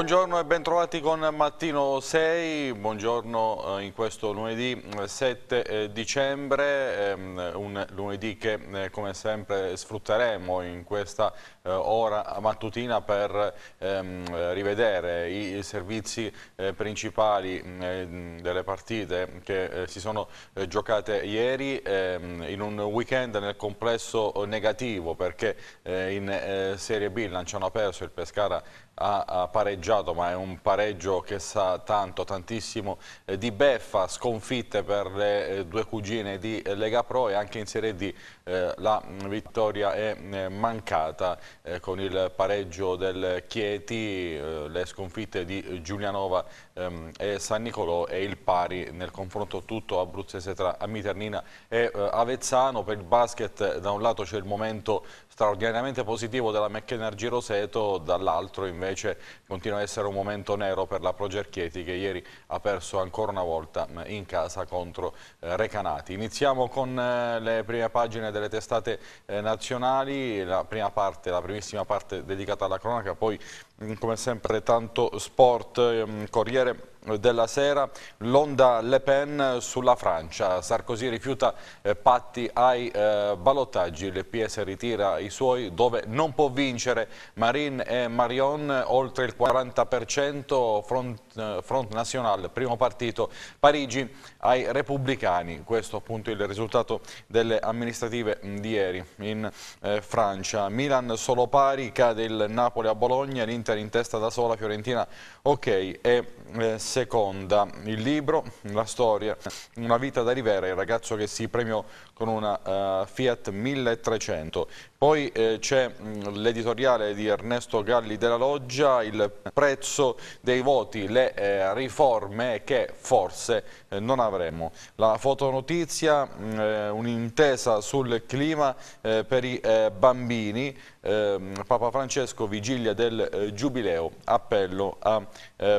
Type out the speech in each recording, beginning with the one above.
Buongiorno e bentrovati con Mattino 6, buongiorno eh, in questo lunedì 7 eh, eh, dicembre, ehm, un lunedì che come sempre sfrutteremo in questa ora mattutina per ehm, rivedere i servizi principali mm, delle partite che si sono giocate ieri ehm, in un weekend nel complesso negativo perché in Serie B lanciano perso il Pescara ha, ha pareggiato, ma è un pareggio che sa tanto, tantissimo eh, di beffa, sconfitte per le eh, due cugine di eh, Lega Pro e anche in Serie D eh, la mm, vittoria è eh, mancata con il pareggio del Chieti, le sconfitte di Giulianova ehm, e San Nicolò e il pari nel confronto tutto abruzzese tra Amiternina e Avezzano. Per il basket da un lato c'è il momento straordinariamente positivo della Mecchenergi Roseto, dall'altro invece continua a essere un momento nero per la Progerchieti che ieri ha perso ancora una volta mm, in casa contro eh, Recanati. Iniziamo con eh, le prime pagine delle testate eh, nazionali, la prima parte, la primissima parte dedicata alla cronaca, poi mm, come sempre tanto sport, ehm, Corriere della sera l'onda Le Pen sulla Francia. Sarkozy rifiuta eh, patti ai eh, balottaggi, PS ritira i suoi dove non può vincere. Marine e Marion oltre il 40%, Front, eh, Front National, primo partito, Parigi ai repubblicani. Questo appunto il risultato delle amministrative mm, di ieri in eh, Francia. Milan solo pari, cade il Napoli a Bologna, l'Inter in testa da sola, Fiorentina ok e eh, Seconda. Il libro, la storia, una vita da Rivera, il ragazzo che si premiò con una uh, Fiat 1300. Poi eh, c'è mm, l'editoriale di Ernesto Galli della Loggia, il prezzo dei voti, le eh, riforme che forse eh, non avremo. La fotonotizia, mm, un'intesa sul clima eh, per i eh, bambini, ehm, Papa Francesco vigilia del Giubileo, appello a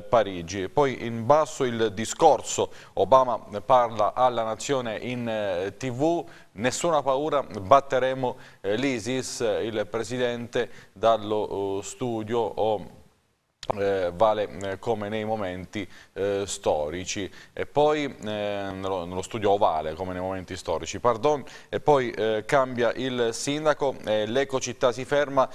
Parigi. Poi in basso il discorso, Obama parla alla nazione in tv, nessuna paura, batteremo eh, l'ISIS, eh, il Presidente dallo oh, studio o eh, vale eh, come nei momenti eh, storici e poi eh, nello, nello, studio ovale come nei momenti storici pardon, e poi cambia il sindaco l'ecocittà si ferma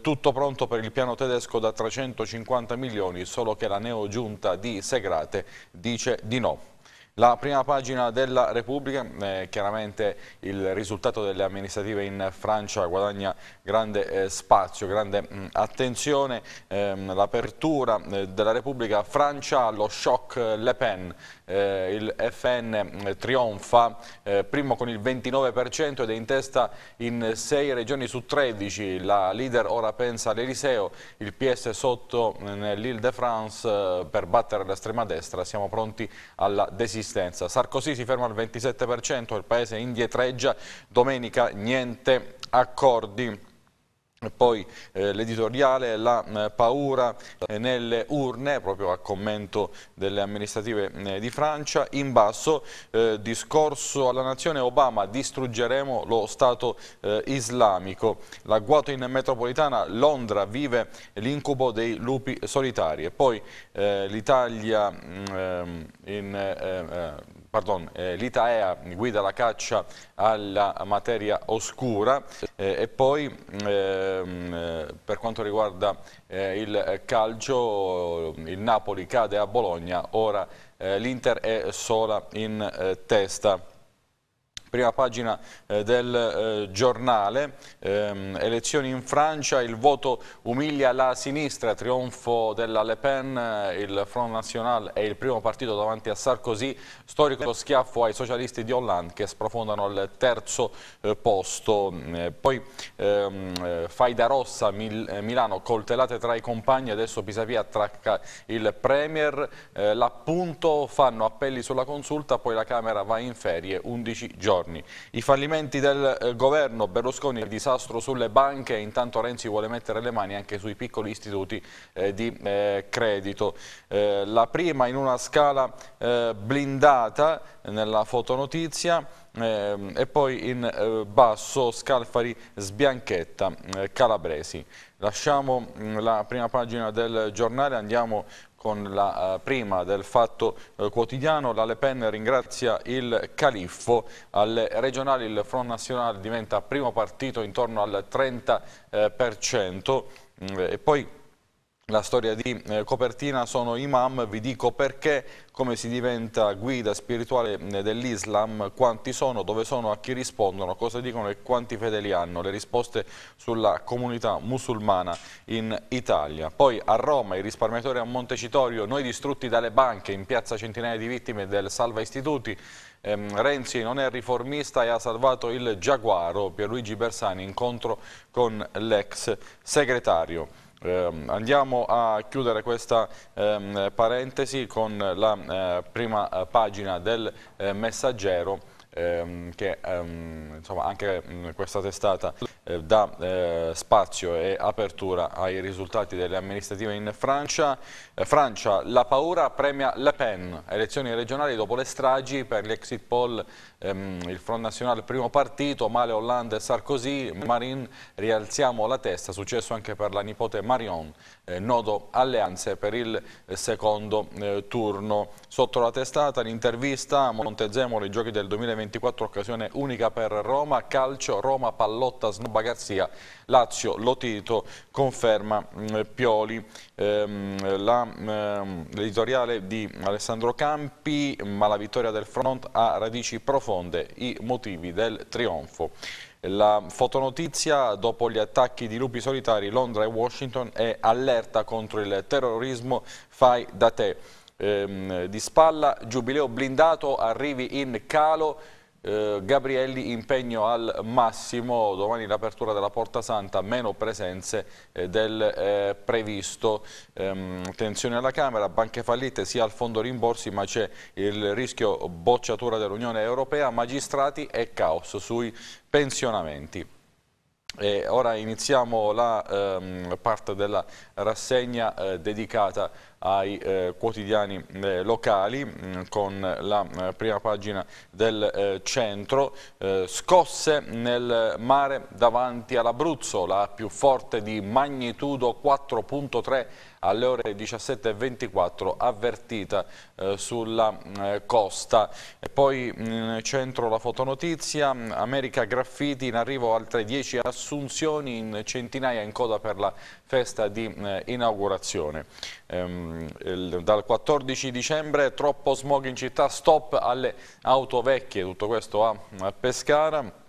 tutto pronto per il piano tedesco da 350 milioni solo che la neogiunta di Segrate dice di no la prima pagina della Repubblica, eh, chiaramente il risultato delle amministrative in Francia guadagna grande eh, spazio, grande mh, mm, attenzione, ehm, l'apertura eh, della Repubblica Francia allo shock eh, Le Pen, eh, il FN eh, trionfa, eh, primo con il 29% ed è in testa in 6 regioni su 13. La leader ora pensa all'Eliseo, il PS sotto eh, nell'Île-de-France eh, per battere l'estrema destra. Siamo pronti alla desistenza. Sarkozy si ferma al 27%, il paese indietreggia. Domenica niente accordi. Poi eh, l'editoriale La mm, paura eh, nelle urne, proprio a commento delle amministrative mm, di Francia. In basso, eh, discorso alla nazione Obama, distruggeremo lo Stato eh, islamico. L'agguato in metropolitana, Londra vive l'incubo dei lupi solitari. E poi eh, l'Italia mm, ehm, in eh, l'Itaea guida la caccia alla materia oscura eh, e poi mm, eh, per quanto riguarda eh, il calcio il Napoli cade a Bologna, ora eh, l'Inter è sola in eh, testa. Prima pagina eh, del eh, giornale, ehm, elezioni in Francia, il voto umilia la sinistra, trionfo della Le Pen, eh, il Front National è il primo partito davanti a Sarkozy, storico schiaffo ai socialisti di Hollande che sprofondano al terzo eh, posto. Mm, eh, poi ehm, Faida Rossa, Mil Milano, coltellate tra i compagni, adesso Pisapia attracca il Premier, l'appunto fanno appelli sulla consulta, poi la Camera va in ferie 11 giorni giorni. I fallimenti del eh, governo Berlusconi, il disastro sulle banche, intanto Renzi vuole mettere le mani anche sui piccoli istituti eh, di eh, credito. Eh, la prima in una scala eh, blindata nella fotonotizia ehm, e poi in basso Scalfari Sbianchetta Calabresi. Lasciamo mm, la prima pagina del giornale, andiamo con la eh, prima del Fatto eh, Quotidiano. La Le Pen ringrazia il Califfo. Alle regionali il Front Nazionale diventa primo partito intorno al 30%. Eh, per cento. Mm, e poi la storia di eh, copertina sono imam, vi dico perché, come si diventa guida spirituale eh, dell'Islam, quanti sono, dove sono, a chi rispondono, cosa dicono e quanti fedeli hanno, le risposte sulla comunità musulmana in Italia. Poi a Roma i risparmiatori a Montecitorio, noi distrutti dalle banche, in piazza centinaia di vittime del Salva Istituti, ehm, Renzi non è riformista e ha salvato il Giaguaro, Pierluigi Bersani incontro con l'ex segretario. Ehm, andiamo a chiudere questa ehm, parentesi con la eh, prima eh, pagina del eh, messaggero ehm, che insomma, anche mm, questa testata dà spazio e apertura ai risultati delle amministrative in Francia. Francia, la paura premia Le Pen, elezioni regionali dopo le stragi per gli exit poll ehm, il Front Nazionale primo partito, male Hollande e Sarkozy, Marin rialziamo la testa, successo anche per la nipote Marion, eh, nodo alleanze per il eh, secondo eh, turno. Sotto la testata l'intervista Montezemolo, i giochi del 2024, occasione unica per Roma, calcio, Roma, pallotta, snobba Garzia, Lazio, Lotito, conferma eh, Pioli. Ehm, ehm, l'editoriale di Alessandro Campi, ma la vittoria del Front ha radici profonde, i motivi del trionfo. La fotonotizia, dopo gli attacchi di lupi solitari, Londra e Washington è allerta contro il terrorismo fai da te. Ehm, di spalla, giubileo blindato, arrivi in calo, eh, Gabrielli impegno al massimo, domani l'apertura della Porta Santa, meno presenze eh, del eh, previsto. Ehm, tensione alla Camera, banche fallite sia al fondo rimborsi ma c'è il rischio bocciatura dell'Unione Europea, magistrati e caos sui pensionamenti. E ora iniziamo la ehm, parte della rassegna eh, dedicata ai eh, quotidiani eh, locali mh, mm, con la eh, prima pagina del eh, centro. Eh, scosse nel mare davanti all'Abruzzo, la più forte di magnitudo 4.3 alle ore 17.24 avvertita eh, sulla eh, costa. E poi in mm, centro la fotonotizia, mm, America Graffiti, in arrivo altre 10 assunzioni in centinaia in coda per la festa di eh, inaugurazione. Ehm, Ehm, il, dal 14 dicembre troppo smog in città, stop alle auto vecchie, tutto questo a, a Pescara.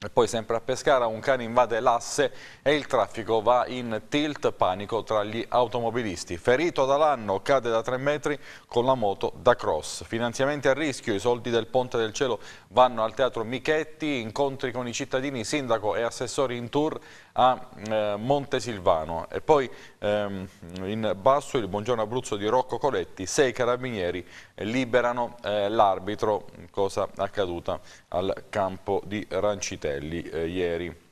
E poi sempre a Pescara un cane invade l'asse e il traffico va in tilt panico tra gli automobilisti. Ferito dall'anno, cade da tre metri con la moto da cross. Finanziamenti a rischio, i soldi del Ponte del Cielo vanno al Teatro Michetti, incontri con i cittadini, sindaco e assessori in tour a eh, Montesilvano. E poi ehm, in basso il buongiorno Abruzzo di Rocco Coletti, sei carabinieri eh, liberano eh, l'arbitro, cosa accaduta al campo di Rancitelli eh, ieri.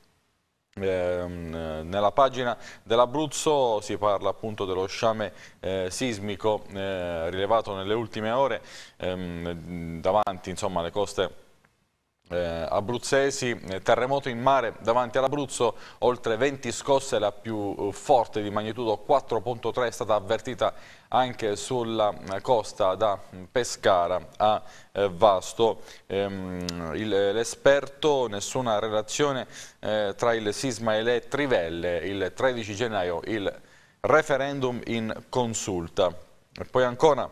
Ehm, nella pagina dell'Abruzzo si parla appunto dello sciame eh, sismico eh, rilevato nelle ultime ore ehm, davanti insomma, alle coste eh, abruzzesi, eh, terremoto in mare davanti all'Abruzzo, oltre 20 scosse, la più eh, forte di magnitudo 4.3 è stata avvertita anche sulla eh, costa da mm, Pescara a Vasto. Ehm, l'esperto, nessuna relazione tra il sisma e le trivelle, il 13 gennaio il referendum in consulta. E poi ancora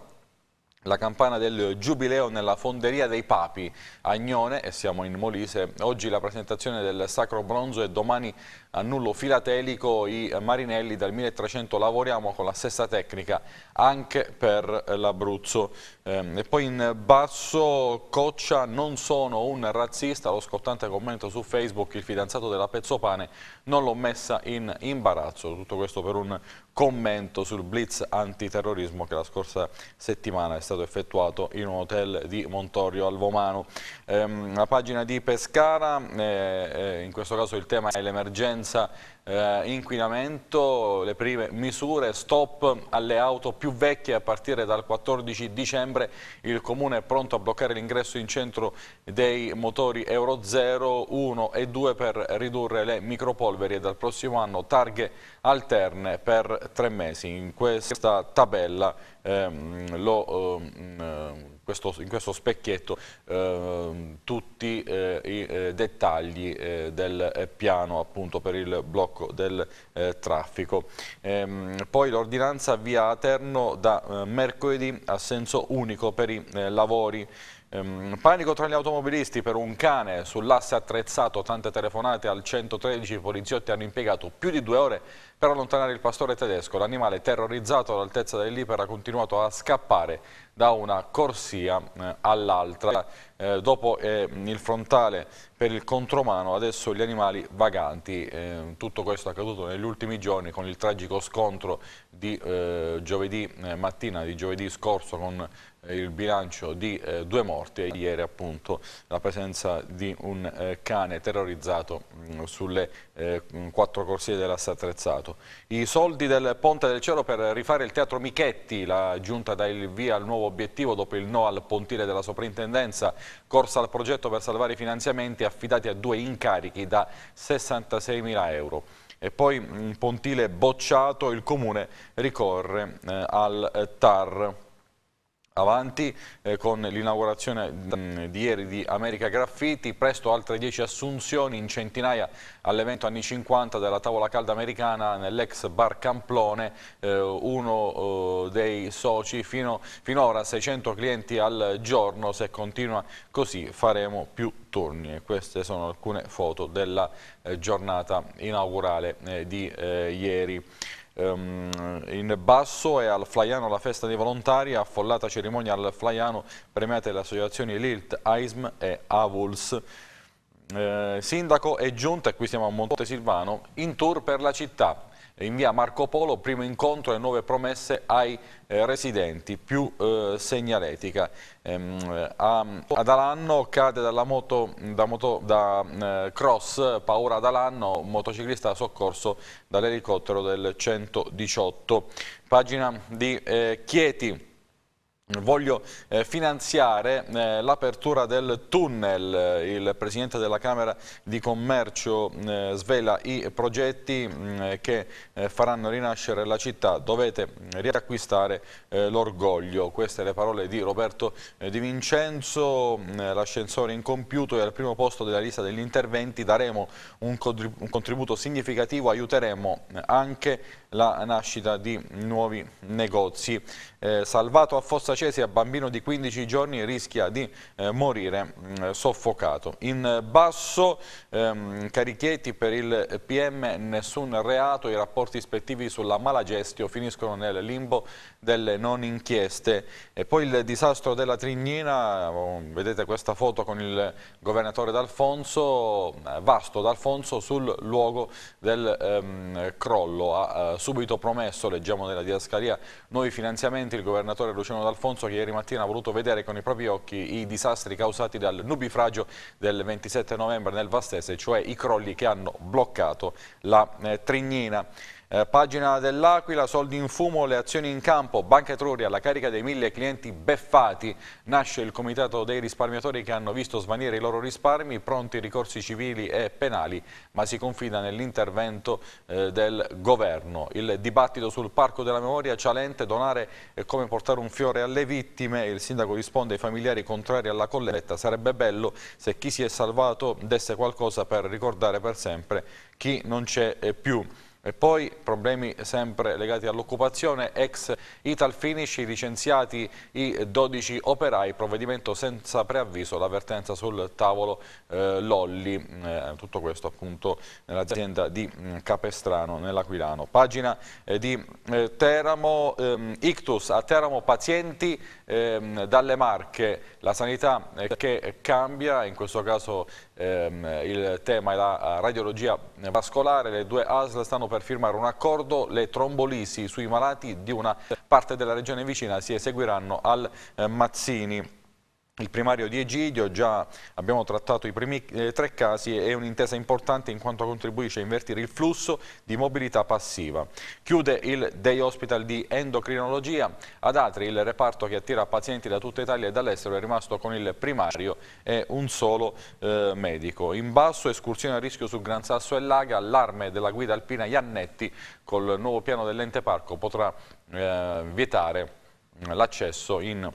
la campana del Giubileo nella Fonderia dei Papi a Gnone, e siamo in Molise, oggi la presentazione del Sacro Bronzo e domani annullo filatelico i Marinelli dal 1300 lavoriamo con la stessa tecnica anche per l'Abruzzo. Ehm, e poi in basso Coccia non sono un razzista, lo scottante commento su Facebook, il fidanzato della Pezzopane non l'ho messa in imbarazzo, tutto questo per un commento sul blitz antiterrorismo che la scorsa settimana è stato effettuato in un hotel di Montorio al Vomano. Ehm, la pagina di Pescara, eh, eh, in questo caso il tema è l'emergenza eh, inquinamento, le prime misure, stop alle auto più vecchie a partire dal 14 dicembre, il Comune è pronto a bloccare l'ingresso in centro dei motori Euro 0, 1 e 2 per ridurre le micropolveri e dal prossimo anno targhe alterne per tre mesi. In questa tabella ehm, lo... Ehm, questo, in questo specchietto eh, tutti eh, i eh, dettagli eh, del eh, piano appunto per il blocco del eh, traffico. Ehm, poi l'ordinanza via Aterno da mercoledì a senso unico per i lavori ehm, Panico tra gli automobilisti per un cane sull'asse attrezzato, tante telefonate al 113, i poliziotti hanno impiegato più di due ore per allontanare il pastore tedesco. L'animale terrorizzato all'altezza dell'Ipera ha continuato a scappare da una corsia eh, all'altra. Eh, dopo eh, il frontale per il contromano, adesso gli animali vaganti. Eh, tutto questo è accaduto negli ultimi giorni con il tragico scontro di eh, giovedì eh, mattina, di giovedì scorso con il bilancio di due morti e ieri appunto la presenza di un cane terrorizzato mh, mm, sulle mm, quattro corsie dell'asse attrezzato. I soldi del Ponte del Cielo per rifare il Teatro Michetti, la giunta dà il via al nuovo nuovo obiettivo dopo il no al pontile della soprintendenza, corsa al progetto per salvare i finanziamenti affidati a due incarichi da 66 mila euro. E poi un pontile bocciato, il comune ricorre eh, al TAR avanti eh, con l'inaugurazione mm, di ieri di America Graffiti, presto altre 10 assunzioni in centinaia all'evento anni 50 della tavola calda americana nell'ex bar Camplone, eh, uno eh, dei soci, fino, finora 600 clienti al giorno, se continua così faremo più turni e queste sono alcune foto della eh, giornata inaugurale eh, di eh, ieri. Ehm, in basso è al Flaiano la festa dei volontari, affollata cerimonia al Flaiano, premiate le associazioni LILT, AISM e AVULS. Eh, sindaco e giunta, qui siamo a Monte Silvano, in tour per la città in via Marco Polo, primo incontro e nuove promesse ai eh, residenti, più eh, segnaletica. Ehm, ad Alanno cade dalla moto, da, moto, da eh, cross, paura ad Alanno, motociclista soccorso dall'elicottero del 118. Pagina di eh, Chieti. Voglio eh, finanziare eh, l'apertura del tunnel, il Presidente della Camera di Commercio mm, eh, svela i progetti mh, mm, eh, che eh, faranno rinascere la città, dovete mm, riacquistare eh, l'orgoglio. Queste le parole di Roberto Di Vincenzo, l'ascensore incompiuto è al primo posto della lista degli interventi, daremo un, contribu un contributo significativo, aiuteremo anche la nascita di nuovi negozi. salvato a Fossa Cesia, bambino di 15 giorni, rischia di eh, morire mh, mm, soffocato. In basso ehm, Carichetti per il PM nessun reato, i rapporti ispettivi sulla malagestio finiscono nel limbo delle non inchieste. E poi il disastro della Trignina, oh, vedete questa foto con il governatore D'Alfonso, eh, Vasto D'Alfonso sul luogo del ehm, crollo. Ha eh, subito promesso, leggiamo nella diascalia, nuovi finanziamenti, il governatore Luciano D'Alfonso Alfonso che ieri mattina ha voluto vedere con i propri occhi i disastri causati dal nubifragio del 27 novembre nel Vastese, cioè i crolli che hanno bloccato la eh, Trignina. Eh, pagina dell'Aquila, soldi in fumo, le azioni in campo, Banca Etruria alla carica dei mille clienti beffati. Nasce il comitato dei risparmiatori che hanno visto svanire i loro risparmi, pronti ricorsi civili e penali, ma si confida nell'intervento eh, del governo. Il dibattito sul Parco della Memoria, Cialente, donare è eh, come portare un fiore alle vittime. Il sindaco risponde ai familiari contrari alla colletta. Sarebbe bello se chi si è salvato desse qualcosa per ricordare per sempre chi non c'è eh, più. E poi problemi sempre legati all'occupazione, ex Italfinish, licenziati i 12 operai, provvedimento senza preavviso, l'avvertenza sul tavolo eh, Lolli, mm, eh, tutto questo appunto nell'azienda di mh, mm, Capestrano, nell'Aquilano. Pagina eh, di eh, Teramo, ehm, Ictus, a Teramo pazienti ehm, dalle Marche, la sanità eh, che cambia, in questo caso ehm, il tema è la eh, radiologia vascolare, le due ASL stanno per per firmare un accordo. Le trombolisi sui malati di una parte della regione vicina si eseguiranno al eh, Mazzini il primario di Egidio, già abbiamo trattato i primi eh, tre casi, è un'intesa importante in quanto contribuisce a invertire il flusso di mobilità passiva. Chiude il Day Hospital di endocrinologia, ad Atri il reparto che attira pazienti da tutta Italia e dall'estero è rimasto con il primario e un solo eh, medico. In basso escursione a rischio su Gran Sasso e Laga, allarme della guida alpina Iannetti col nuovo piano dell'ente parco potrà eh, vietare mm, l'accesso in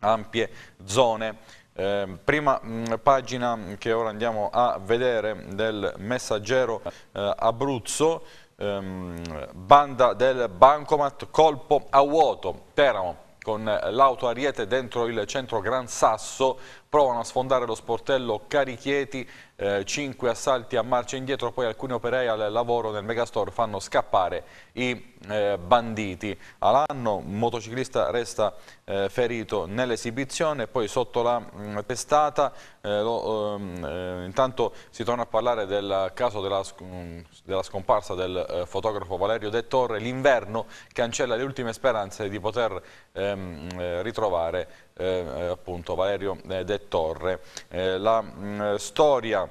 ampie zone. Eh, prima mh, pagina che ora andiamo a vedere del messaggero eh, Abruzzo, ehm, banda del bancomat, colpo a vuoto, Teramo con l'auto Ariete dentro il centro Gran Sasso, provano a sfondare lo sportello Carichieti, eh, 5 assalti a marcia indietro, poi alcuni operai al lavoro nel megastore fanno scappare i eh, banditi. Alanno, un motociclista, resta eh, ferito nell'esibizione, poi sotto la mh, mm, testata, eh, lo, ehm, eh, intanto si torna a parlare del caso della, mh, mm, della scomparsa del eh, fotografo Valerio De Torre, l'inverno cancella le ultime speranze di poter ehm, ritrovare eh, eh, appunto Valerio eh, De Torre. la mh, mm, storia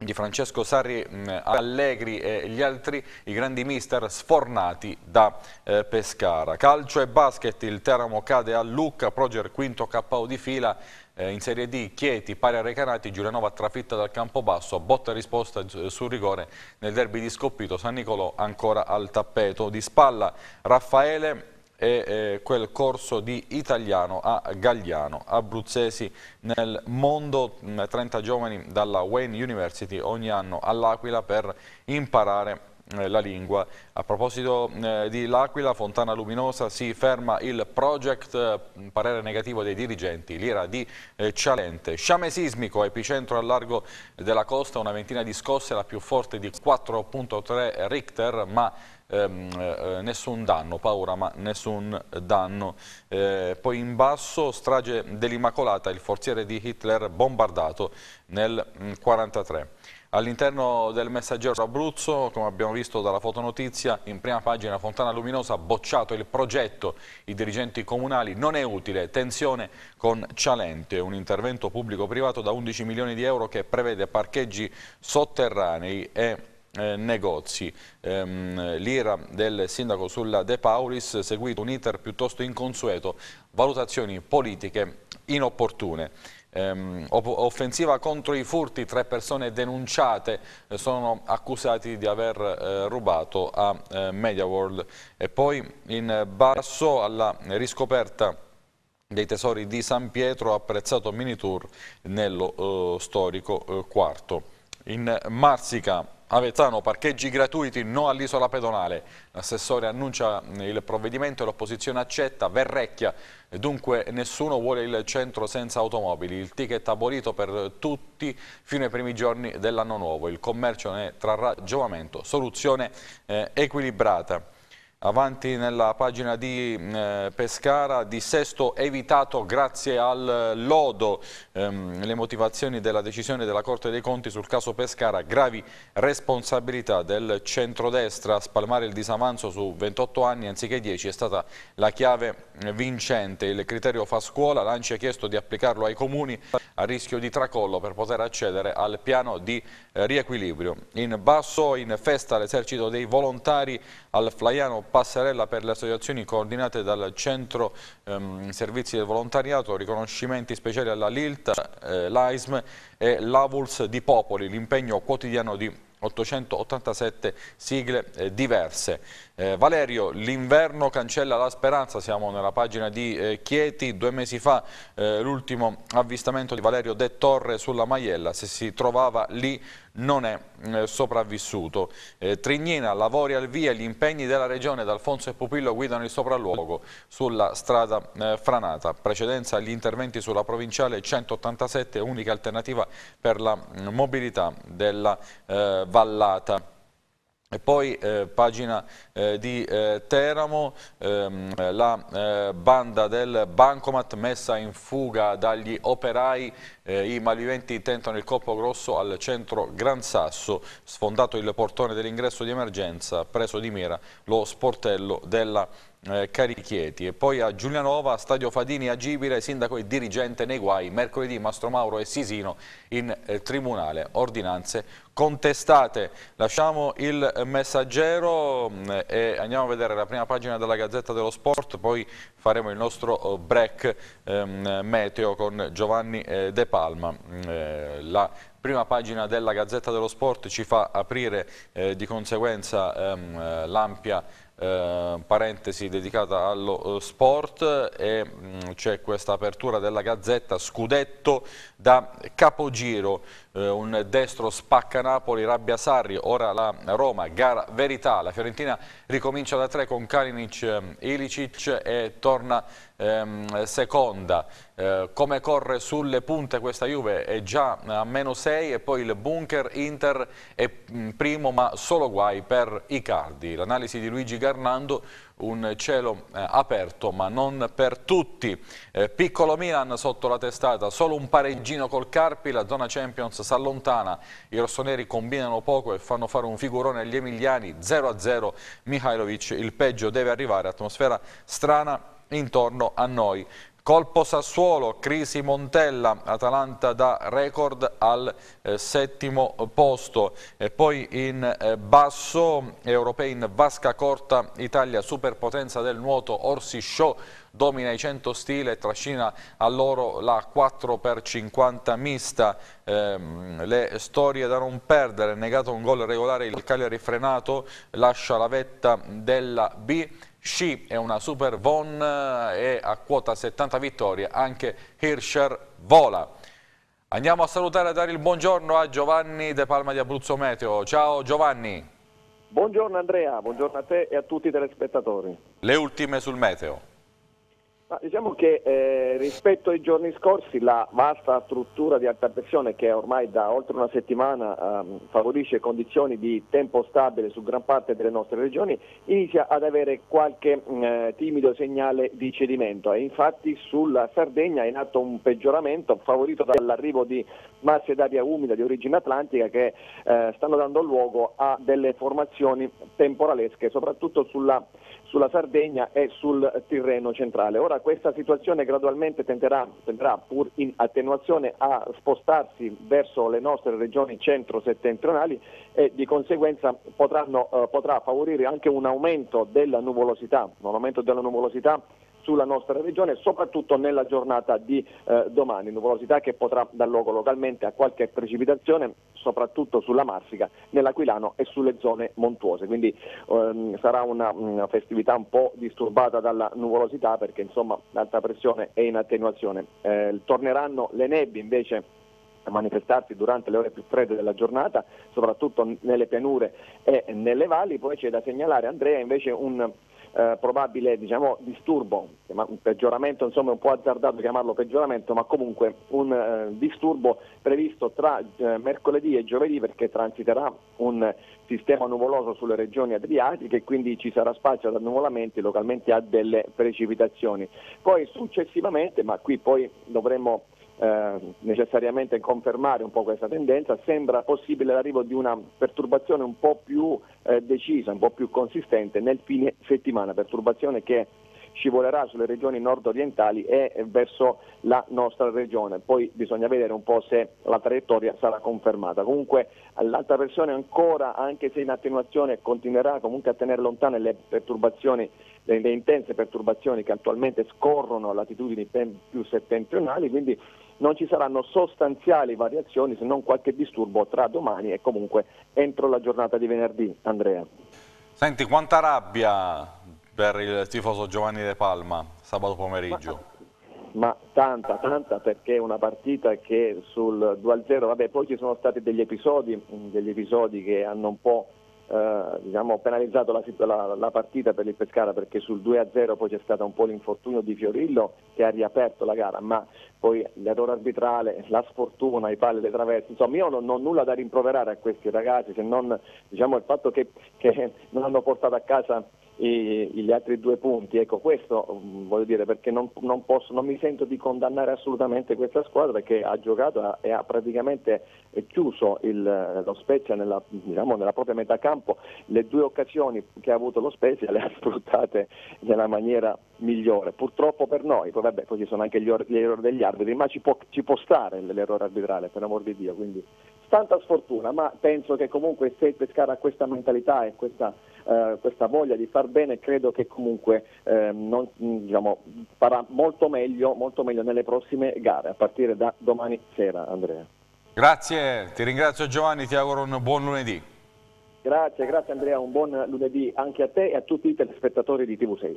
di Francesco Sarri, mm, Allegri e gli altri, i grandi mister sfornati da eh, Pescara. Calcio e basket, il Teramo cade a Lucca, Proger quinto KO di fila, eh, in Serie D Chieti, pari a Recanati, Giulianova trafitta dal campo basso, botta risposta sul rigore nel derby di Scoppito, San Nicolò ancora al tappeto, di spalla Raffaele e eh, quel corso di italiano a Gagliano, abruzzesi nel mondo, 30 mm, giovani dalla Wayne University ogni anno all'Aquila per imparare eh, la lingua. A proposito eh, di L'Aquila, Fontana Luminosa, si ferma il project, eh, parere negativo dei dirigenti, l'ira di eh, Cialente. Sciame sismico, epicentro al largo della costa, una ventina di scosse, la più forte di 4.3 Richter, ma ehm, eh, nessun danno, paura ma nessun danno. Eh, poi in basso strage dell'Immacolata, il forziere di Hitler bombardato nel 1943. Mm, All'interno del messaggero Abruzzo, come abbiamo visto dalla fotonotizia, in prima pagina Fontana Luminosa, ha bocciato il progetto, i dirigenti comunali, non è utile, tensione con Cialente, un intervento pubblico-privato da 11 milioni di euro che prevede parcheggi sotterranei e eh, negozi. Ehm, L'ira del sindaco sulla De Paulis, seguito un iter piuttosto inconsueto, valutazioni politiche inopportune. Ehm, offensiva contro i furti, tre persone denunciate eh, sono accusati di aver eh, rubato a eh, MediaWorld. E poi in basso alla riscoperta dei tesori di San Pietro, apprezzato mini tour nello eh, storico eh, quarto. In Marsica Avezzano, parcheggi gratuiti, no all'isola pedonale. L'assessore annuncia eh, il provvedimento e l'opposizione accetta, verrecchia. Dunque nessuno vuole il centro senza automobili. Il ticket abolito per tutti fino ai primi giorni dell'anno nuovo. Il commercio ne trarrà giovamento. Soluzione eh, equilibrata. Avanti nella pagina di mm, eh, Pescara, dissesto evitato grazie al lodo, ehm, le motivazioni della decisione della Corte dei Conti sul caso Pescara, gravi responsabilità del centrodestra, a spalmare il disavanzo su 28 anni anziché 10 è stata la chiave vincente, il criterio fa scuola, l'Anci ha chiesto di applicarlo ai comuni a rischio di tracollo per poter accedere al piano di eh, riequilibrio. In basso in festa l'esercito dei volontari al Flaiano passerella per le associazioni coordinate dal Centro ehm, Servizi del Volontariato, riconoscimenti speciali alla LILT, eh, l'AISM e l'AVULS di Popoli, l'impegno quotidiano di 887 sigle eh, diverse. Eh, Valerio, l'inverno cancella la speranza, siamo nella pagina di eh, Chieti, due mesi fa eh, l'ultimo avvistamento di Valerio De Torre sulla Maiella, se si trovava lì non è eh, sopravvissuto. Eh, Trignina, lavori al via, gli impegni della regione D'Alfonso e Pupillo guidano il sopralluogo sulla strada eh, franata, precedenza agli interventi sulla provinciale 187, unica alternativa per la mm, mobilità della vallata. E poi eh, pagina eh, di eh, Teramo, ehm, la eh, banda del Bancomat messa in fuga dagli operai, eh, i malviventi tentano il colpo grosso al centro Gran Sasso, sfondato il portone dell'ingresso di emergenza, preso di mira lo sportello della eh, Carichieti e poi a Giulianova, Stadio Fadini agibile, sindaco e dirigente nei guai, mercoledì Mastro Mauro e Sisino in eh, tribunale, ordinanze contestate. Lasciamo il messaggero mh, mm, e andiamo a vedere la prima pagina della Gazzetta dello Sport, poi faremo il nostro oh, break ehm, meteo con Giovanni eh, De Palma. Mm, eh, la prima pagina della Gazzetta dello Sport ci fa aprire eh, di conseguenza ehm, eh, l'ampia eh, parentesi dedicata allo eh, sport e mm, c'è questa apertura della Gazzetta Scudetto da Capogiro, eh, un destro spacca Napoli, rabbia Sarri, ora la Roma, gara verità, la Fiorentina ricomincia da tre con Kalinic, Ilicic e torna ehm, seconda, eh, come corre sulle punte questa Juve è già a meno 6 e poi il bunker Inter è mm, primo ma solo guai per Icardi, l'analisi di Luigi Gar incarnando un cielo eh, aperto ma non per tutti. Eh, piccolo Milan sotto la testata, solo un pareggino col Carpi, la zona Champions s'allontana i rossoneri combinano poco e fanno fare un figurone agli emiliani 0-0 Mihailovic, il peggio deve arrivare, atmosfera strana intorno a noi. Colpo Sassuolo, crisi Montella, Atalanta da record al eh, settimo posto. E poi in eh, basso, europei in vasca corta, Italia superpotenza del nuoto, Orsi Show domina i 100 stile e trascina a loro la 4x50 mista. Ehm, le storie da non perdere, negato un gol regolare, il Cagliari frenato, lascia la vetta della B sci è una Super Von eh, e a quota 70 vittorie anche Hirscher vola. Andiamo a salutare e dare il buongiorno a Giovanni De Palma di Abruzzo Meteo. Ciao Giovanni. Buongiorno Andrea, buongiorno a te e a tutti i telespettatori. Le ultime sul meteo. Ma diciamo che eh, rispetto ai giorni scorsi la vasta struttura di alta pressione che ormai da oltre una settimana ehm, favorisce condizioni di tempo stabile su gran parte delle nostre regioni inizia ad avere qualche mh, mm, eh, timido segnale di cedimento e infatti sulla Sardegna è in atto un peggioramento favorito dall'arrivo di masse d'aria umida di origine atlantica che eh, stanno dando luogo a delle formazioni temporalesche soprattutto sulla sulla Sardegna e sul Tirreno centrale. Ora questa situazione gradualmente tenderà, tenterà pur in attenuazione a spostarsi verso le nostre regioni centro-settentrionali e di conseguenza potranno, eh, potrà favorire anche un aumento della nuvolosità, un aumento della nuvolosità sulla nostra regione, soprattutto nella giornata di eh, domani, nuvolosità che potrà dar luogo localmente a qualche precipitazione, soprattutto sulla Marsica, nell'Aquilano e sulle zone montuose. Quindi ehm, sarà una, una, festività un po' disturbata dalla nuvolosità perché insomma l'alta pressione è in attenuazione. Eh, torneranno le nebbie invece a manifestarsi durante le ore più fredde della giornata, soprattutto nelle pianure e nelle valli. Poi c'è da segnalare, Andrea, invece un eh, probabile diciamo, disturbo, un peggioramento insomma è un po' azzardato chiamarlo peggioramento, ma comunque un eh, disturbo previsto tra eh, mercoledì e giovedì perché transiterà un sistema nuvoloso sulle regioni adriatiche e quindi ci sarà spazio ad annuvolamenti localmente a delle precipitazioni. Poi successivamente, ma qui poi dovremmo Ehm, necessariamente confermare un po' questa tendenza, sembra possibile l'arrivo di una perturbazione un po' più eh, decisa, un po' più consistente nel fine settimana, perturbazione che scivolerà sulle regioni nord-orientali e verso la nostra regione. Poi bisogna vedere un po' se la traiettoria sarà confermata. Comunque l'alta pressione ancora, anche se in attenuazione, continuerà comunque a tenere lontane le perturbazioni le intense perturbazioni che attualmente scorrono a latitudini più settentrionali, quindi non ci saranno sostanziali variazioni se non qualche disturbo tra domani e comunque entro la giornata di venerdì. Andrea. Senti, quanta rabbia per il tifoso Giovanni De Palma sabato pomeriggio? Ma, ma tanta, tanta perché è una partita che sul 2-0, vabbè poi ci sono stati degli episodi, degli episodi che hanno un po' eh, diciamo, penalizzato la, la, la, partita per il Pescara perché sul 2-0 poi c'è stato un po' l'infortunio di Fiorillo che ha riaperto la gara, ma poi l'errore arbitrale, la sfortuna, i pali, le traverse, insomma io non, non ho nulla da rimproverare a questi ragazzi se non diciamo, il fatto che, che non hanno portato a casa e gli altri due punti. Ecco, questo mm, voglio dire perché non, non, posso, non mi sento di condannare assolutamente questa squadra che ha giocato e ha praticamente chiuso il, lo Spezia nella, diciamo, nella, propria metà campo. Le due occasioni che ha avuto lo Spezia le ha sfruttate nella maniera migliore. Purtroppo per noi, poi, vabbè, poi ci sono anche gli, or- gli, errori degli arbitri, ma ci può, ci può stare l'errore arbitrale, per amor di Dio. Quindi tanta sfortuna, ma penso che comunque se il Pescara ha questa mentalità e questa eh, questa voglia di far bene credo che comunque eh, non, mm, diciamo, farà molto meglio, molto meglio nelle prossime gare, a partire da domani sera Andrea. Grazie, ti ringrazio Giovanni, ti auguro un buon lunedì. Grazie, grazie Andrea, un buon lunedì anche a te e a tutti i telespettatori di TV6.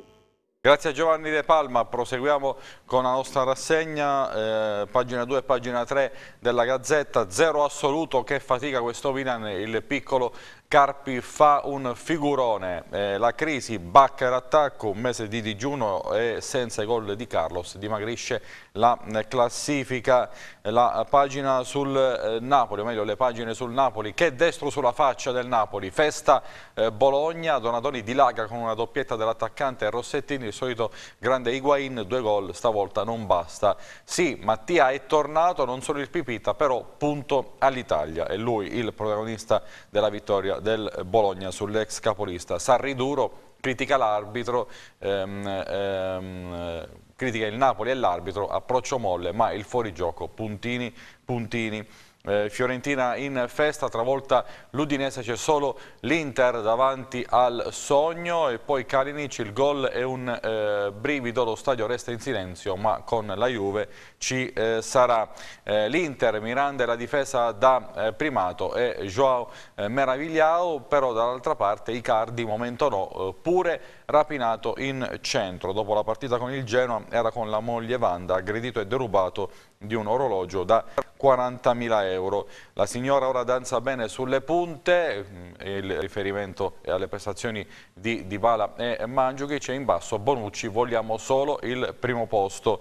Grazie a Giovanni De Palma, proseguiamo con la nostra rassegna, eh, pagina 2 e pagina 3 della Gazzetta, zero assoluto, che fatica questo Milan, il piccolo Carpi fa un figurone, eh, la crisi bacca l'attacco, un mese di digiuno e senza i gol di Carlos dimagrisce la classifica, la pagina sul eh, Napoli, o meglio le pagine sul Napoli, che destro sulla faccia del Napoli, festa eh, Bologna, Donadoni dilaga con una doppietta dell'attaccante Rossettini, il solito grande Higuain, due gol, stavolta non basta. Sì, Mattia è tornato, non solo il Pipita, però punto all'Italia, è lui il protagonista della vittoria del Bologna sull'ex capolista. Sarriduro critica l'arbitro, ehm, ehm, critica il Napoli e l'arbitro, approccio molle, ma il fuorigioco, puntini, puntini eh, Fiorentina in festa, travolta l'Udinese, c'è solo l'Inter davanti al sogno e poi Kalinic, il gol è un eh, brivido, lo stadio resta in silenzio ma con la Juve ci eh, sarà eh, l'Inter, Miranda e la difesa da eh, Primato e Joao eh, Meravigliao, però dall'altra parte Icardi, momento no, pure rapinato in centro, dopo la partita con il Genoa era con la moglie Vanda, aggredito e derubato di un orologio da 40.000 euro. La signora ora danza bene sulle punte, mm, il riferimento alle prestazioni di Dybala e Mangiuchi, c'è in basso Bonucci, vogliamo solo il primo posto.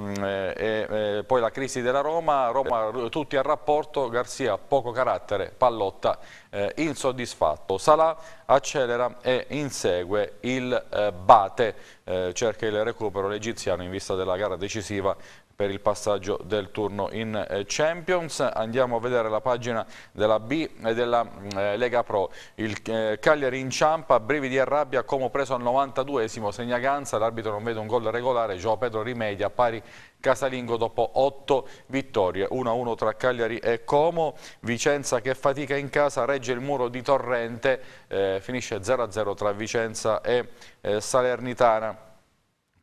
Mm, eh, e, eh, poi la crisi della Roma, Roma tutti a rapporto, Garzia poco carattere, Pallotta eh, insoddisfatto, Salà accelera e insegue il eh, Bate, eh, cerca il recupero l'egiziano in vista della gara decisiva per il passaggio del turno in eh, Champions. Andiamo a vedere la pagina della B e della eh, Lega Pro. Il eh, Cagliari inciampa, brividi e rabbia, Como preso al 92esimo, segna Ganza, l'arbitro non vede un gol regolare, Gio Pedro rimedia, pari Casalingo dopo 8 vittorie, 1-1 tra Cagliari e Como, Vicenza che fatica in casa, regge il muro di Torrente, eh, finisce 0-0 tra Vicenza e eh, Salernitana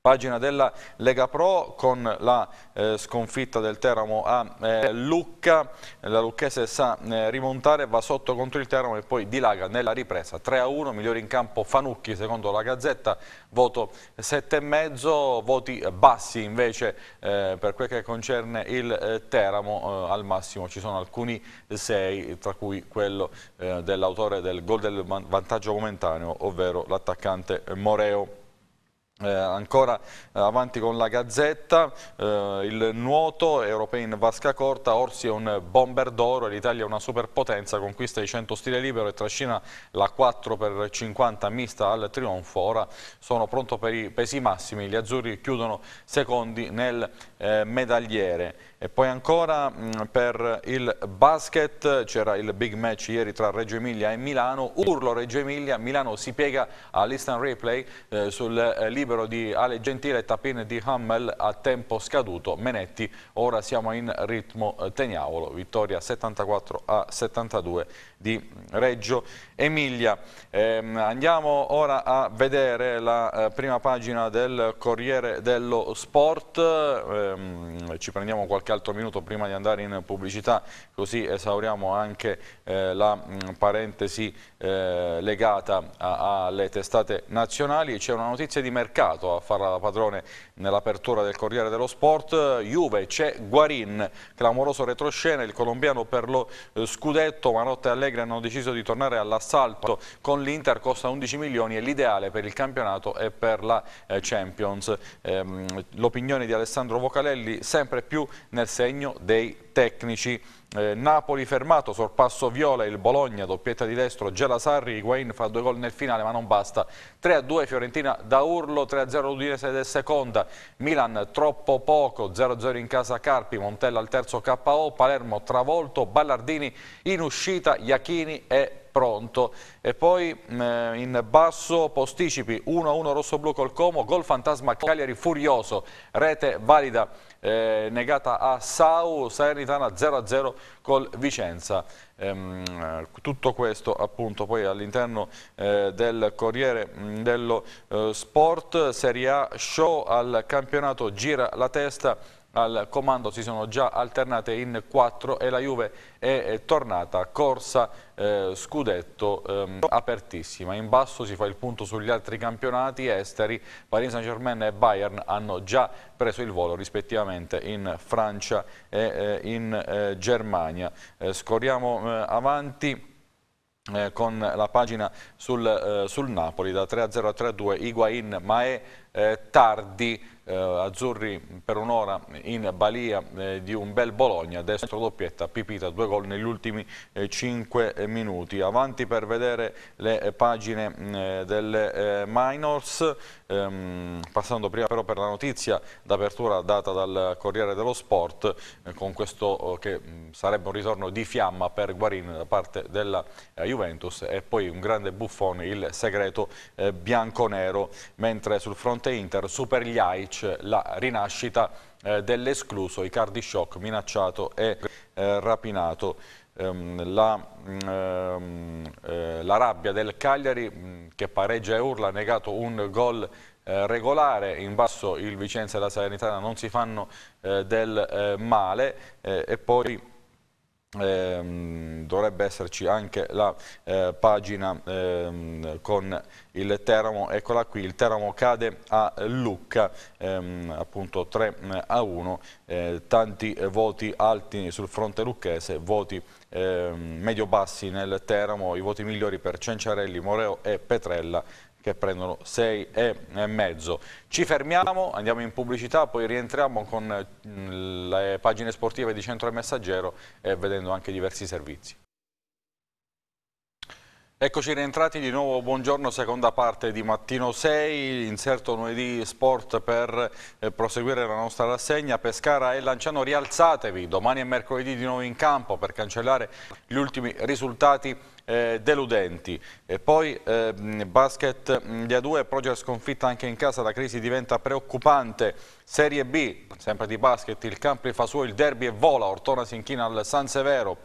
pagina della Lega Pro con la eh, sconfitta del Teramo a eh, Lucca, la Lucchese sa eh, rimontare, va sotto contro il Teramo e poi dilaga nella ripresa 3-1, a migliore in campo Fanucchi secondo la Gazzetta, voto 7,5, voti bassi invece eh, per quel che concerne il eh, Teramo, eh, al massimo ci sono alcuni 6, tra cui quello dell'autore del gol del vantaggio momentaneo, ovvero l'attaccante Moreo. Eh, ancora eh, avanti con la Gazzetta, eh, il nuoto, europeo in vasca corta, Orsi è un bomber d'oro, l'Italia è una superpotenza, conquista i 100 stile libero e trascina la 4x50 mista al trionfo, ora sono pronto per i pesi massimi, gli azzurri chiudono secondi nel eh, medagliere. E poi ancora mm, per il basket c'era il big match ieri tra Reggio Emilia e Milano, urlo Reggio Emilia, Milano si piega all'instant replay eh, sul eh, libero di Ale Gentile e tapin di Hummel a tempo scaduto, Menetti, ora siamo in ritmo eh, Teniavolo, vittoria 74 a 72 di Reggio Emilia. Ehm, andiamo ora a vedere la eh, prima pagina del Corriere dello Sport, ehm, ci prendiamo qualche altro minuto prima di andare in pubblicità così esauriamo anche eh, la mh, mm, parentesi eh, legata alle testate nazionali. C'è una notizia di mercato a farla da padrone nell'apertura del Corriere dello Sport. Juve, c'è Guarin, clamoroso retroscena, il colombiano per lo eh, scudetto, Manotte e Allegri hanno deciso di tornare all'assalto con l'Inter, costa 11 milioni, è l'ideale per il campionato e per la eh, Champions. Ehm, l'opinione di Alessandro Vocalelli sempre più nel segno dei tecnici. Eh, Napoli fermato, sorpasso Viola, il Bologna, doppietta di destro, Sarri, Higuain fa due gol nel finale ma non basta. 3-2 Fiorentina da Urlo, 3-0 Ludinese del seconda, Milan troppo poco, 0-0 in casa Carpi, Montella al terzo KO, Palermo travolto, Ballardini in uscita, Iachini e pronto. E poi mm, eh, in basso posticipi 1-1 rosso-blu col Como, gol fantasma Cagliari furioso, rete valida eh, negata a Sau, Salernitana 0-0 col Vicenza. Ehm, eh, tutto questo appunto poi all'interno eh, del Corriere dello eh, Sport, Serie A Show al campionato gira la testa al comando si sono già alternate in quattro e la Juve è eh, tornata corsa eh, scudetto ehm, apertissima. In basso si fa il punto sugli altri campionati esteri, Paris Saint Germain e Bayern hanno già preso il volo rispettivamente in Francia e eh, in eh, Germania. Eh, scorriamo eh, avanti. Eh, con la pagina sul, eh, sul Napoli da 3-0 a a 3-2 a Higuain ma è eh, tardi eh, azzurri per un'ora in balia eh, di un bel Bologna, destro doppietta, Pipita, due gol negli ultimi 5 eh, minuti. Avanti per vedere le pagine mm, delle minors, Ehm, passando prima però per la notizia d'apertura data dal Corriere dello Sport eh, con questo eh, che mm, sarebbe un ritorno di fiamma per Guarini da parte della eh, Juventus e poi un grande buffone il segreto eh, bianco-nero mentre sul fronte Inter Super Gliaic la rinascita eh, dell'escluso Icardi Shock minacciato e eh, rapinato ehm, la, mm, ehm, eh, la, rabbia del Cagliari mm, che pareggia e urla, ha negato un gol eh, regolare, in basso il Vicenza e la Salernitana non si fanno eh, del eh, male e poi... Eh, dovrebbe esserci anche la eh, pagina eh, con il Teramo, eccola qui, il Teramo cade a Lucca, ehm, appunto 3 mm, a 1, tanti voti alti sul fronte lucchese, voti eh, medio-bassi nel Teramo, i voti migliori per Cenciarelli, Moreo e Petrella che prendono 6 e mezzo. Ci fermiamo, andiamo in pubblicità, poi rientriamo con mm, le pagine sportive di Centro e Messaggero e vedendo anche diversi servizi. Eccoci rientrati di nuovo, buongiorno, seconda parte di Mattino 6, inserto lunedì sport per eh, proseguire la nostra rassegna. Pescara e Lanciano rialzatevi, domani e mercoledì di nuovo in campo per cancellare gli ultimi risultati eh, deludenti. E poi eh, basket mm, di A2, Proger sconfitta anche in casa, la crisi diventa preoccupante. Serie B, sempre di basket, il Campri fa suo il derby e vola, Ortona si inchina al San Severo.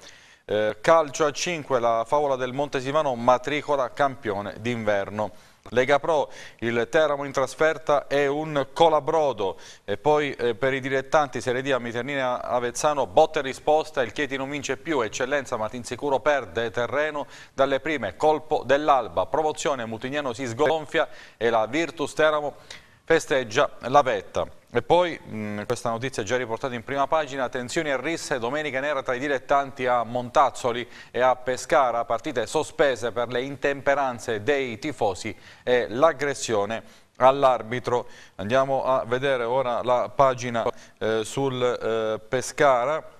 Eh, calcio a 5, la favola del Montesimano, matricola campione d'inverno. Lega Pro, il Teramo in trasferta è un colabrodo e poi eh, per i dilettanti Serie D a Miternina Avezzano botte e risposta, il Chieti non vince più, eccellenza ma Matinsicuro perde terreno dalle prime, colpo dell'alba, promozione Mutignano si sgonfia e la Virtus Teramo festeggia la vetta. E poi, mh, mm, questa notizia è già riportata in prima pagina, tensioni e risse domenica nera tra i dilettanti a Montazzoli e a Pescara, partite sospese per le intemperanze dei tifosi e l'aggressione all'arbitro. Andiamo a vedere ora la pagina eh, sul eh, Pescara.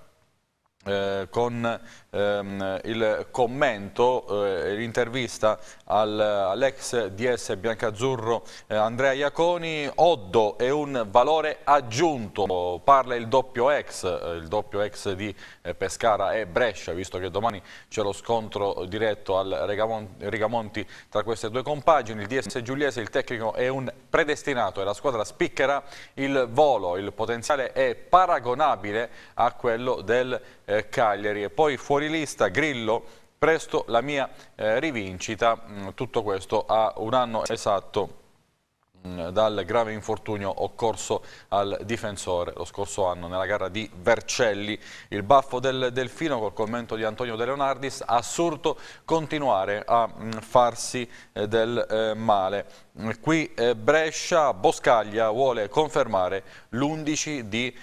Eh, con ehm, il commento eh, e eh, l'intervista al, all'ex DS biancazzurro eh, Andrea Iaconi. Oddo è un valore aggiunto, parla il doppio ex, eh, il doppio ex di eh, Pescara e Brescia, visto che domani c'è lo scontro diretto al Rigamonti, Rigamonti tra queste due compagini. Il DS Giuliese, il tecnico, è un predestinato e la squadra spiccherà il volo, il potenziale è paragonabile a quello del eh, Cagliari. Cagliari e poi fuori lista Grillo, presto la mia eh, rivincita, mm, tutto questo a un anno esatto mm, dal grave infortunio occorso al difensore lo scorso anno nella gara di Vercelli. Il baffo del Delfino col commento di Antonio De Leonardis, assurdo continuare a mm, farsi eh, del eh, male. Qui eh, Brescia, Boscaglia vuole confermare l'11 di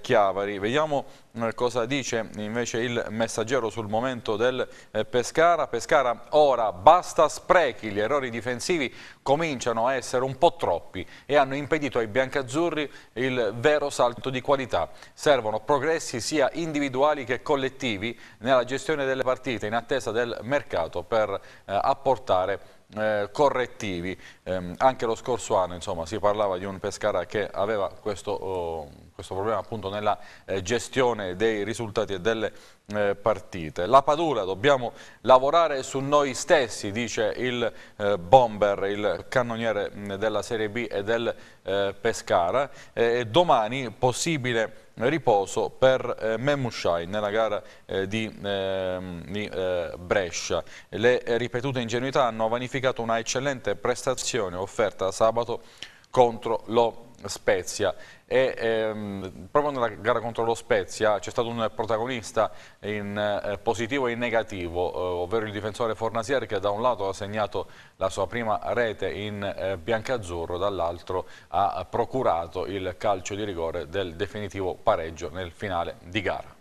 Chiavari. Vediamo eh, cosa dice invece il messaggero sul momento del eh, Pescara. Pescara ora basta sprechi, gli errori difensivi cominciano a essere un po' troppi e hanno impedito ai biancazzurri il vero salto di qualità. Servono progressi sia individuali che collettivi nella gestione delle partite in attesa del mercato per eh, apportare eh, correttivi. Eh, anche lo scorso anno insomma, si parlava di un Pescara che aveva questo oh, questo problema appunto nella eh, gestione dei risultati e delle eh, partite. La Padula, dobbiamo lavorare su noi stessi, dice il eh, bomber, il cannoniere mm, della Serie B e del eh, Pescara. Eh, domani possibile riposo per eh, Memushai nella gara eh, di, eh, di eh, Brescia. Le ripetute ingenuità hanno vanificato una eccellente prestazione offerta sabato contro lo Spezia e ehm, proprio nella gara contro lo Spezia c'è stato un protagonista in eh, positivo e in negativo, eh, ovvero il difensore Fornasier che da un lato ha segnato la sua prima rete in eh, biancazzurro, dall'altro ha procurato il calcio di rigore del definitivo pareggio nel finale di gara.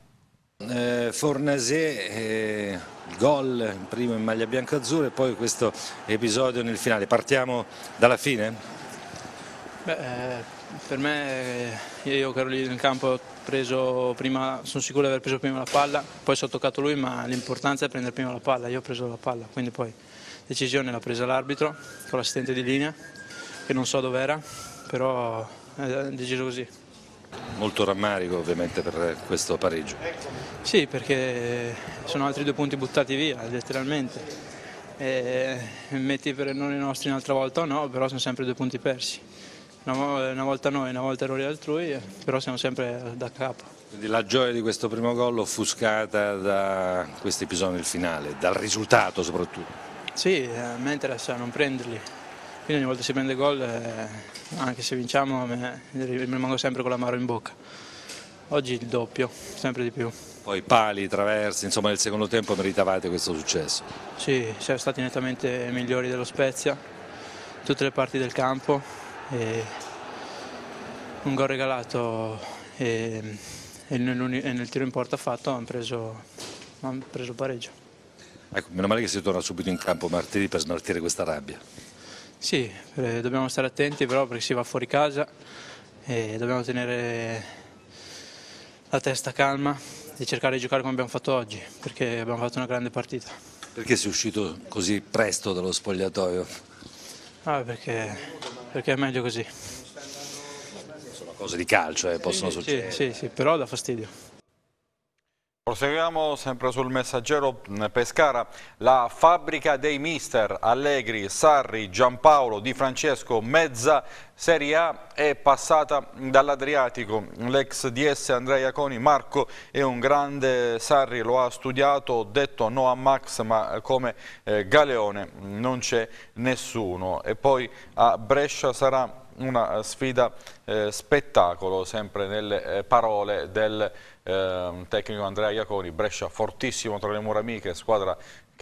Eh, Fornasé, eh, gol primo in maglia biancazzurra e poi questo episodio nel finale. Partiamo dalla fine? Beh, eh, per me, eh, io che ero lì nel campo, prima, sono sicuro di aver preso prima la palla, poi sono toccato lui, ma l'importanza è prendere prima la palla, io ho preso la palla, quindi poi decisione l'ha presa l'arbitro con l'assistente di linea, che non so dov'era, però è eh, deciso così. Molto rammarico ovviamente per questo pareggio. Sì, perché sono altri due punti buttati via, letteralmente. E metti per noi i nostri un'altra volta o no, però sono sempre due punti persi una, volta noi, una volta errori altrui, però siamo sempre da capo. Quindi la gioia di questo primo gol offuscata da questi episodi del finale, dal risultato soprattutto? Sì, eh, a me interessa non prenderli, quindi ogni volta si prende gol, eh, anche se vinciamo, me, rimango sempre con la mano in bocca. Oggi il doppio, sempre di più. Poi pali, traversi, insomma nel secondo tempo meritavate questo successo. Sì, siamo stati nettamente migliori dello Spezia, tutte le parti del campo, e un gol regalato e, e, nel, e, nel, tiro in porta fatto hanno preso, han preso pareggio. Ecco, meno male che si torna subito in campo martedì per smaltire questa rabbia. Sì, eh, dobbiamo stare attenti però perché si va fuori casa e dobbiamo tenere la testa calma e cercare di giocare come abbiamo fatto oggi perché abbiamo fatto una grande partita. Perché sei uscito così presto dallo spogliatoio? Ah, perché perché è meglio così. Sono cose di calcio, eh, possono sì, succedere. Sì, sì, però dà fastidio. Proseguiamo sempre sul messaggero mm, Pescara, la fabbrica dei mister Allegri, Sarri, Giampaolo, Di Francesco, mezza Serie A è passata dall'Adriatico, l'ex DS Andrea Coni, Marco è un grande Sarri, lo ha studiato, ho detto no a Max ma come eh, Galeone non c'è nessuno e poi a Brescia sarà una eh, sfida eh, spettacolo, sempre nelle eh, parole del eh, tecnico Andrea Iaconi, Brescia fortissimo tra le mura amiche, squadra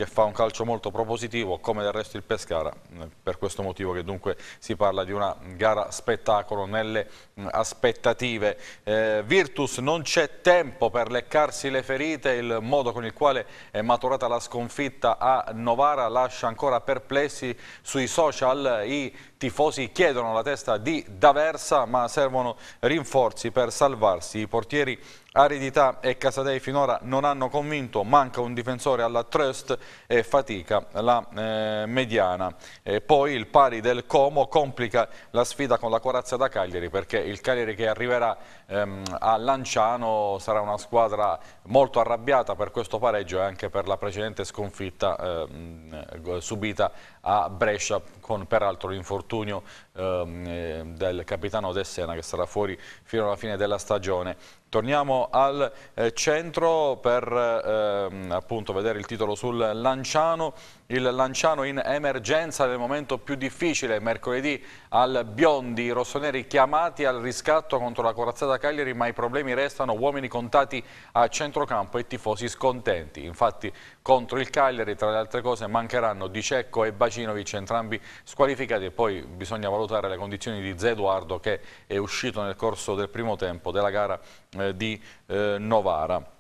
che fa un calcio molto propositivo come del resto il Pescara, per questo motivo che dunque si parla di una gara spettacolo nelle mm, aspettative. Eh, Virtus non c'è tempo per leccarsi le ferite, il modo con il quale è maturata la sconfitta a Novara lascia ancora perplessi sui social, i tifosi chiedono la testa di D'Aversa ma servono rinforzi per salvarsi, i portieri Aridità e Casadei finora non hanno convinto, manca un difensore alla Trust e fatica la eh, mediana. E poi il pari del Como complica la sfida con la corazza da Cagliari perché il Cagliari che arriverà ehm, a Lanciano sarà una squadra molto arrabbiata per questo pareggio e anche per la precedente sconfitta ehm, subita a Brescia con peraltro l'infortunio ehm, eh, del capitano De Sena che sarà fuori fino alla fine della stagione. Torniamo al eh, centro per eh, ehm, appunto vedere il titolo sul Lanciano il Lanciano in emergenza nel momento più difficile. Mercoledì al Biondi, i rossoneri chiamati al riscatto contro la corazzata Cagliari, ma i problemi restano uomini contati a centrocampo e tifosi scontenti. Infatti contro il Cagliari, tra le altre cose, mancheranno Di Cecco e Bacinovic, entrambi squalificati. E poi bisogna valutare le condizioni di Zé Eduardo che è uscito nel corso del primo tempo della gara eh, di eh, Novara.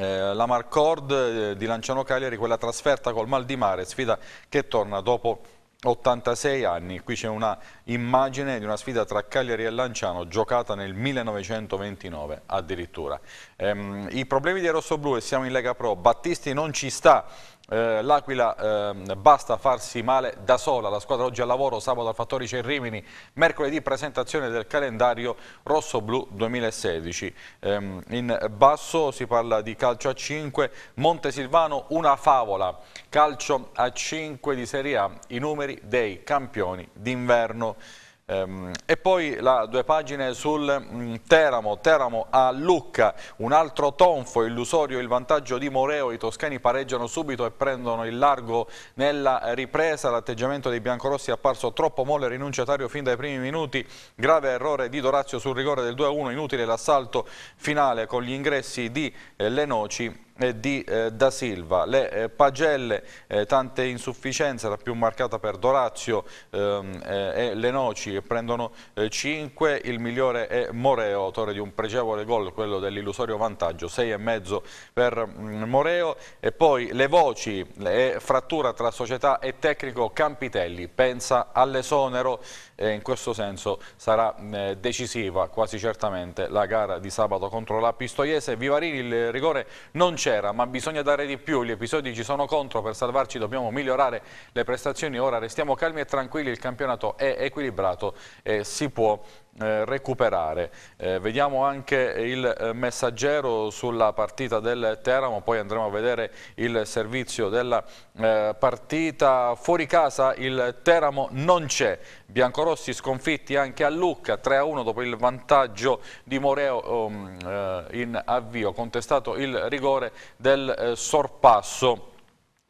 Eh, la Marcord eh, di Lanciano Cagliari, quella trasferta col mal di mare, sfida che torna dopo 86 anni. Qui c'è una immagine di una sfida tra Cagliari e Lanciano giocata nel 1929 addirittura. Ehm, I problemi di Rosso Blu e siamo in Lega Pro, Battisti non ci sta eh, L'Aquila eh, basta farsi male da sola, la squadra oggi al lavoro, sabato al Fattori Cerrimini, mercoledì presentazione del calendario rosso-blu 2016. Eh, in basso si parla di calcio a 5, Montesilvano una favola, calcio a 5 di Serie A, i numeri dei campioni d'inverno. Ehm, e poi la, due pagine sul mm, Teramo, Teramo a Lucca, un altro tonfo, illusorio il vantaggio di Moreo, i toscani pareggiano subito e prendono il largo nella ripresa, l'atteggiamento dei biancorossi è apparso troppo molle, rinunciatario fin dai primi minuti, grave errore di Dorazio sul rigore del 2-1, inutile l'assalto finale con gli ingressi di eh, Lenoci eh, di eh, Da Silva. Le eh, pagelle, tante insufficienze, la più marcata per Dorazio ehm, e le noci che prendono 5, il migliore è Moreo, autore di un pregevole gol, quello dell'illusorio vantaggio, 6,5 per mm, Moreo e poi le voci, e frattura tra società e tecnico Campitelli, pensa all'esonero eh, in questo senso sarà eh, decisiva quasi certamente la gara di sabato contro la Pistoiese. Vivarini il rigore non c'era ma bisogna dare di più, gli episodi ci sono contro, per salvarci dobbiamo migliorare le prestazioni, ora restiamo calmi e tranquilli, il campionato è equilibrato e si può eh, recuperare. Eh, vediamo anche il eh, messaggero sulla partita del Teramo, poi andremo a vedere il servizio della eh, partita. Fuori casa il Teramo non c'è, biancorossi sconfitti anche a Lucca 3-1 dopo il vantaggio di Moreo um, eh, in avvio, contestato il rigore del eh, sorpasso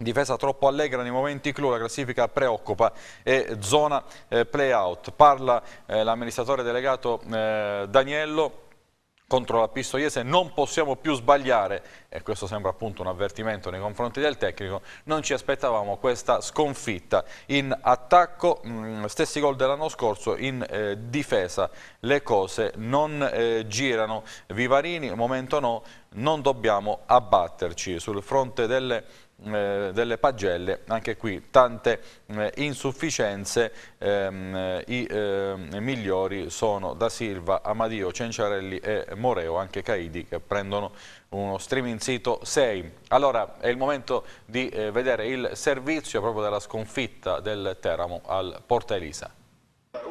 Difesa troppo allegra nei momenti clou, la classifica preoccupa e zona eh, play-out. Parla eh, l'amministratore delegato eh, Daniello contro la Pistoiese non possiamo più sbagliare e questo sembra appunto un avvertimento nei confronti del tecnico non ci aspettavamo questa sconfitta in attacco mm, stessi gol dell'anno scorso in eh, difesa le cose non eh, girano Vivarini momento no non dobbiamo abbatterci sul fronte delle eh, delle pagelle, anche qui tante eh, insufficienze, ehm, i eh, migliori sono Da Silva, Amadio, Cenciarelli e Moreo, anche Caidi che prendono uno streaming sito 6. Allora è il momento di eh, vedere il servizio proprio della sconfitta del Teramo al Porta Elisa.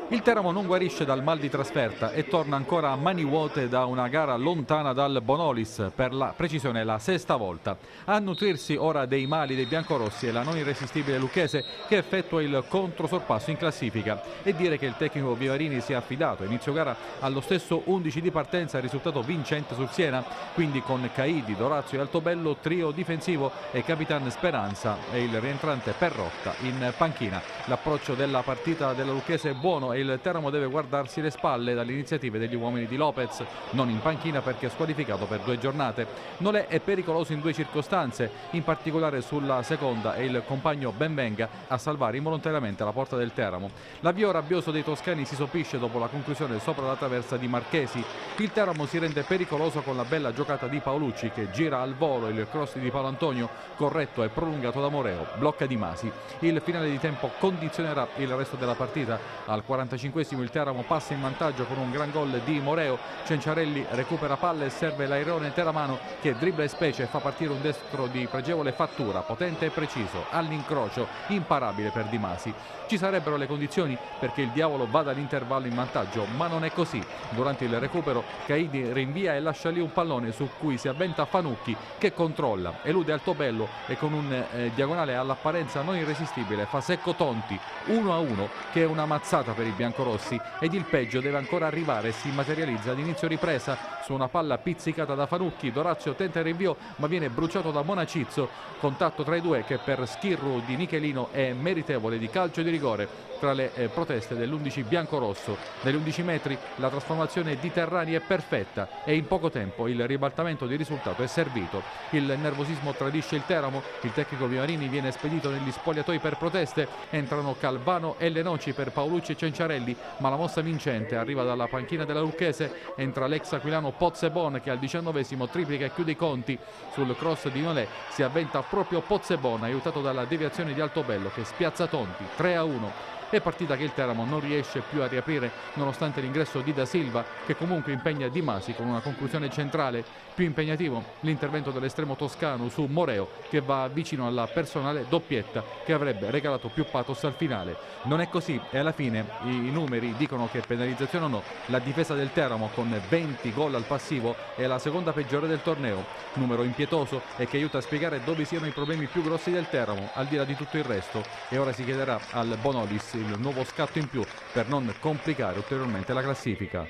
Il Teramo non guarisce dal mal di trasferta e torna ancora a mani vuote da una gara lontana dal Bonolis, per la precisione la sesta volta. A nutrirsi ora dei mali dei biancorossi è la non irresistibile Lucchese che effettua il controsorpasso in classifica. E dire che il tecnico Vivarini si è affidato inizio gara allo stesso 11 di partenza risultato vincente sul Siena, quindi con Caidi, Dorazio e Altobello trio difensivo e Capitan Speranza e il rientrante Perrotta in panchina. L'approccio della partita della Lucchese è buono e il Teramo deve guardarsi le spalle dalle iniziative degli uomini di Lopez, non in panchina perché squalificato per due giornate. Nolè è pericoloso in due circostanze, in particolare sulla seconda e il compagno Benvenga a salvare involontariamente la porta del Teramo. L'avvio rabbioso dei toscani si sopisce dopo la conclusione sopra la traversa di Marchesi. Il Teramo si rende pericoloso con la bella giocata di Paolucci che gira al volo il cross di Paolo Antonio, corretto e prolungato da Moreo, blocca Di Masi. Il finale di tempo condizionerà il resto della partita al 40 85esimo il Teramo passa in vantaggio con un gran gol di Moreo, Cenciarelli recupera palle, e serve l'airone Teramano che dribbla e specie e fa partire un destro di pregevole fattura, potente e preciso, all'incrocio, imparabile per Di Masi ci sarebbero le condizioni perché il diavolo vada all'intervallo in vantaggio, ma non è così. Durante il recupero Caidi rinvia e lascia lì un pallone su cui si avventa Fanucchi che controlla, elude Altobello e con un eh, diagonale all'apparenza non irresistibile fa secco Tonti 1 a 1 che è una mazzata per i biancorossi ed il peggio deve ancora arrivare e si materializza ad inizio ripresa su una palla pizzicata da Fanucchi, Dorazio tenta il rinvio ma viene bruciato da Monacizzo, contatto tra i due che per Schirru di Michelino è meritevole di calcio di rigore tra le eh, proteste dell'11 bianco-rosso. Negli 11 metri la trasformazione di Terrani è perfetta e in poco tempo il ribaltamento di risultato è servito. Il nervosismo tradisce il Teramo, il tecnico Vivarini viene spedito negli spogliatoi per proteste, entrano Calvano e Lenoci per Paolucci e Cenciarelli, ma la mossa vincente arriva dalla panchina della Lucchese, entra l'ex aquilano Pozzebon che al 19 triplica e chiude i conti. Sul cross di Nolè si avventa proprio Pozzebon aiutato dalla deviazione di Altobello che spiazza Tonti 3 a 1. 1 è partita che il Teramo non riesce più a riaprire nonostante l'ingresso di Da Silva che comunque impegna Di Masi con una conclusione centrale più impegnativo l'intervento dell'estremo toscano su Moreo che va vicino alla personale doppietta che avrebbe regalato più patos al finale. Non è così e alla fine i numeri dicono che penalizzazione o no, la difesa del Teramo con 20 gol al passivo è la seconda peggiore del torneo, numero impietoso e che aiuta a spiegare dove siano i problemi più grossi del Teramo al di là di tutto il resto e ora si chiederà al Bonolis il nuovo scatto in più per non complicare ulteriormente la classifica.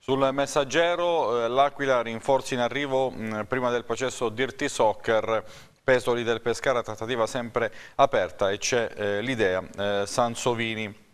Sul messaggero eh, l'Aquila rinforzi in arrivo mm, prima del processo Dirty Soccer Pesoli del Pescara, trattativa sempre aperta e c'è eh, l'idea eh, Sansovini.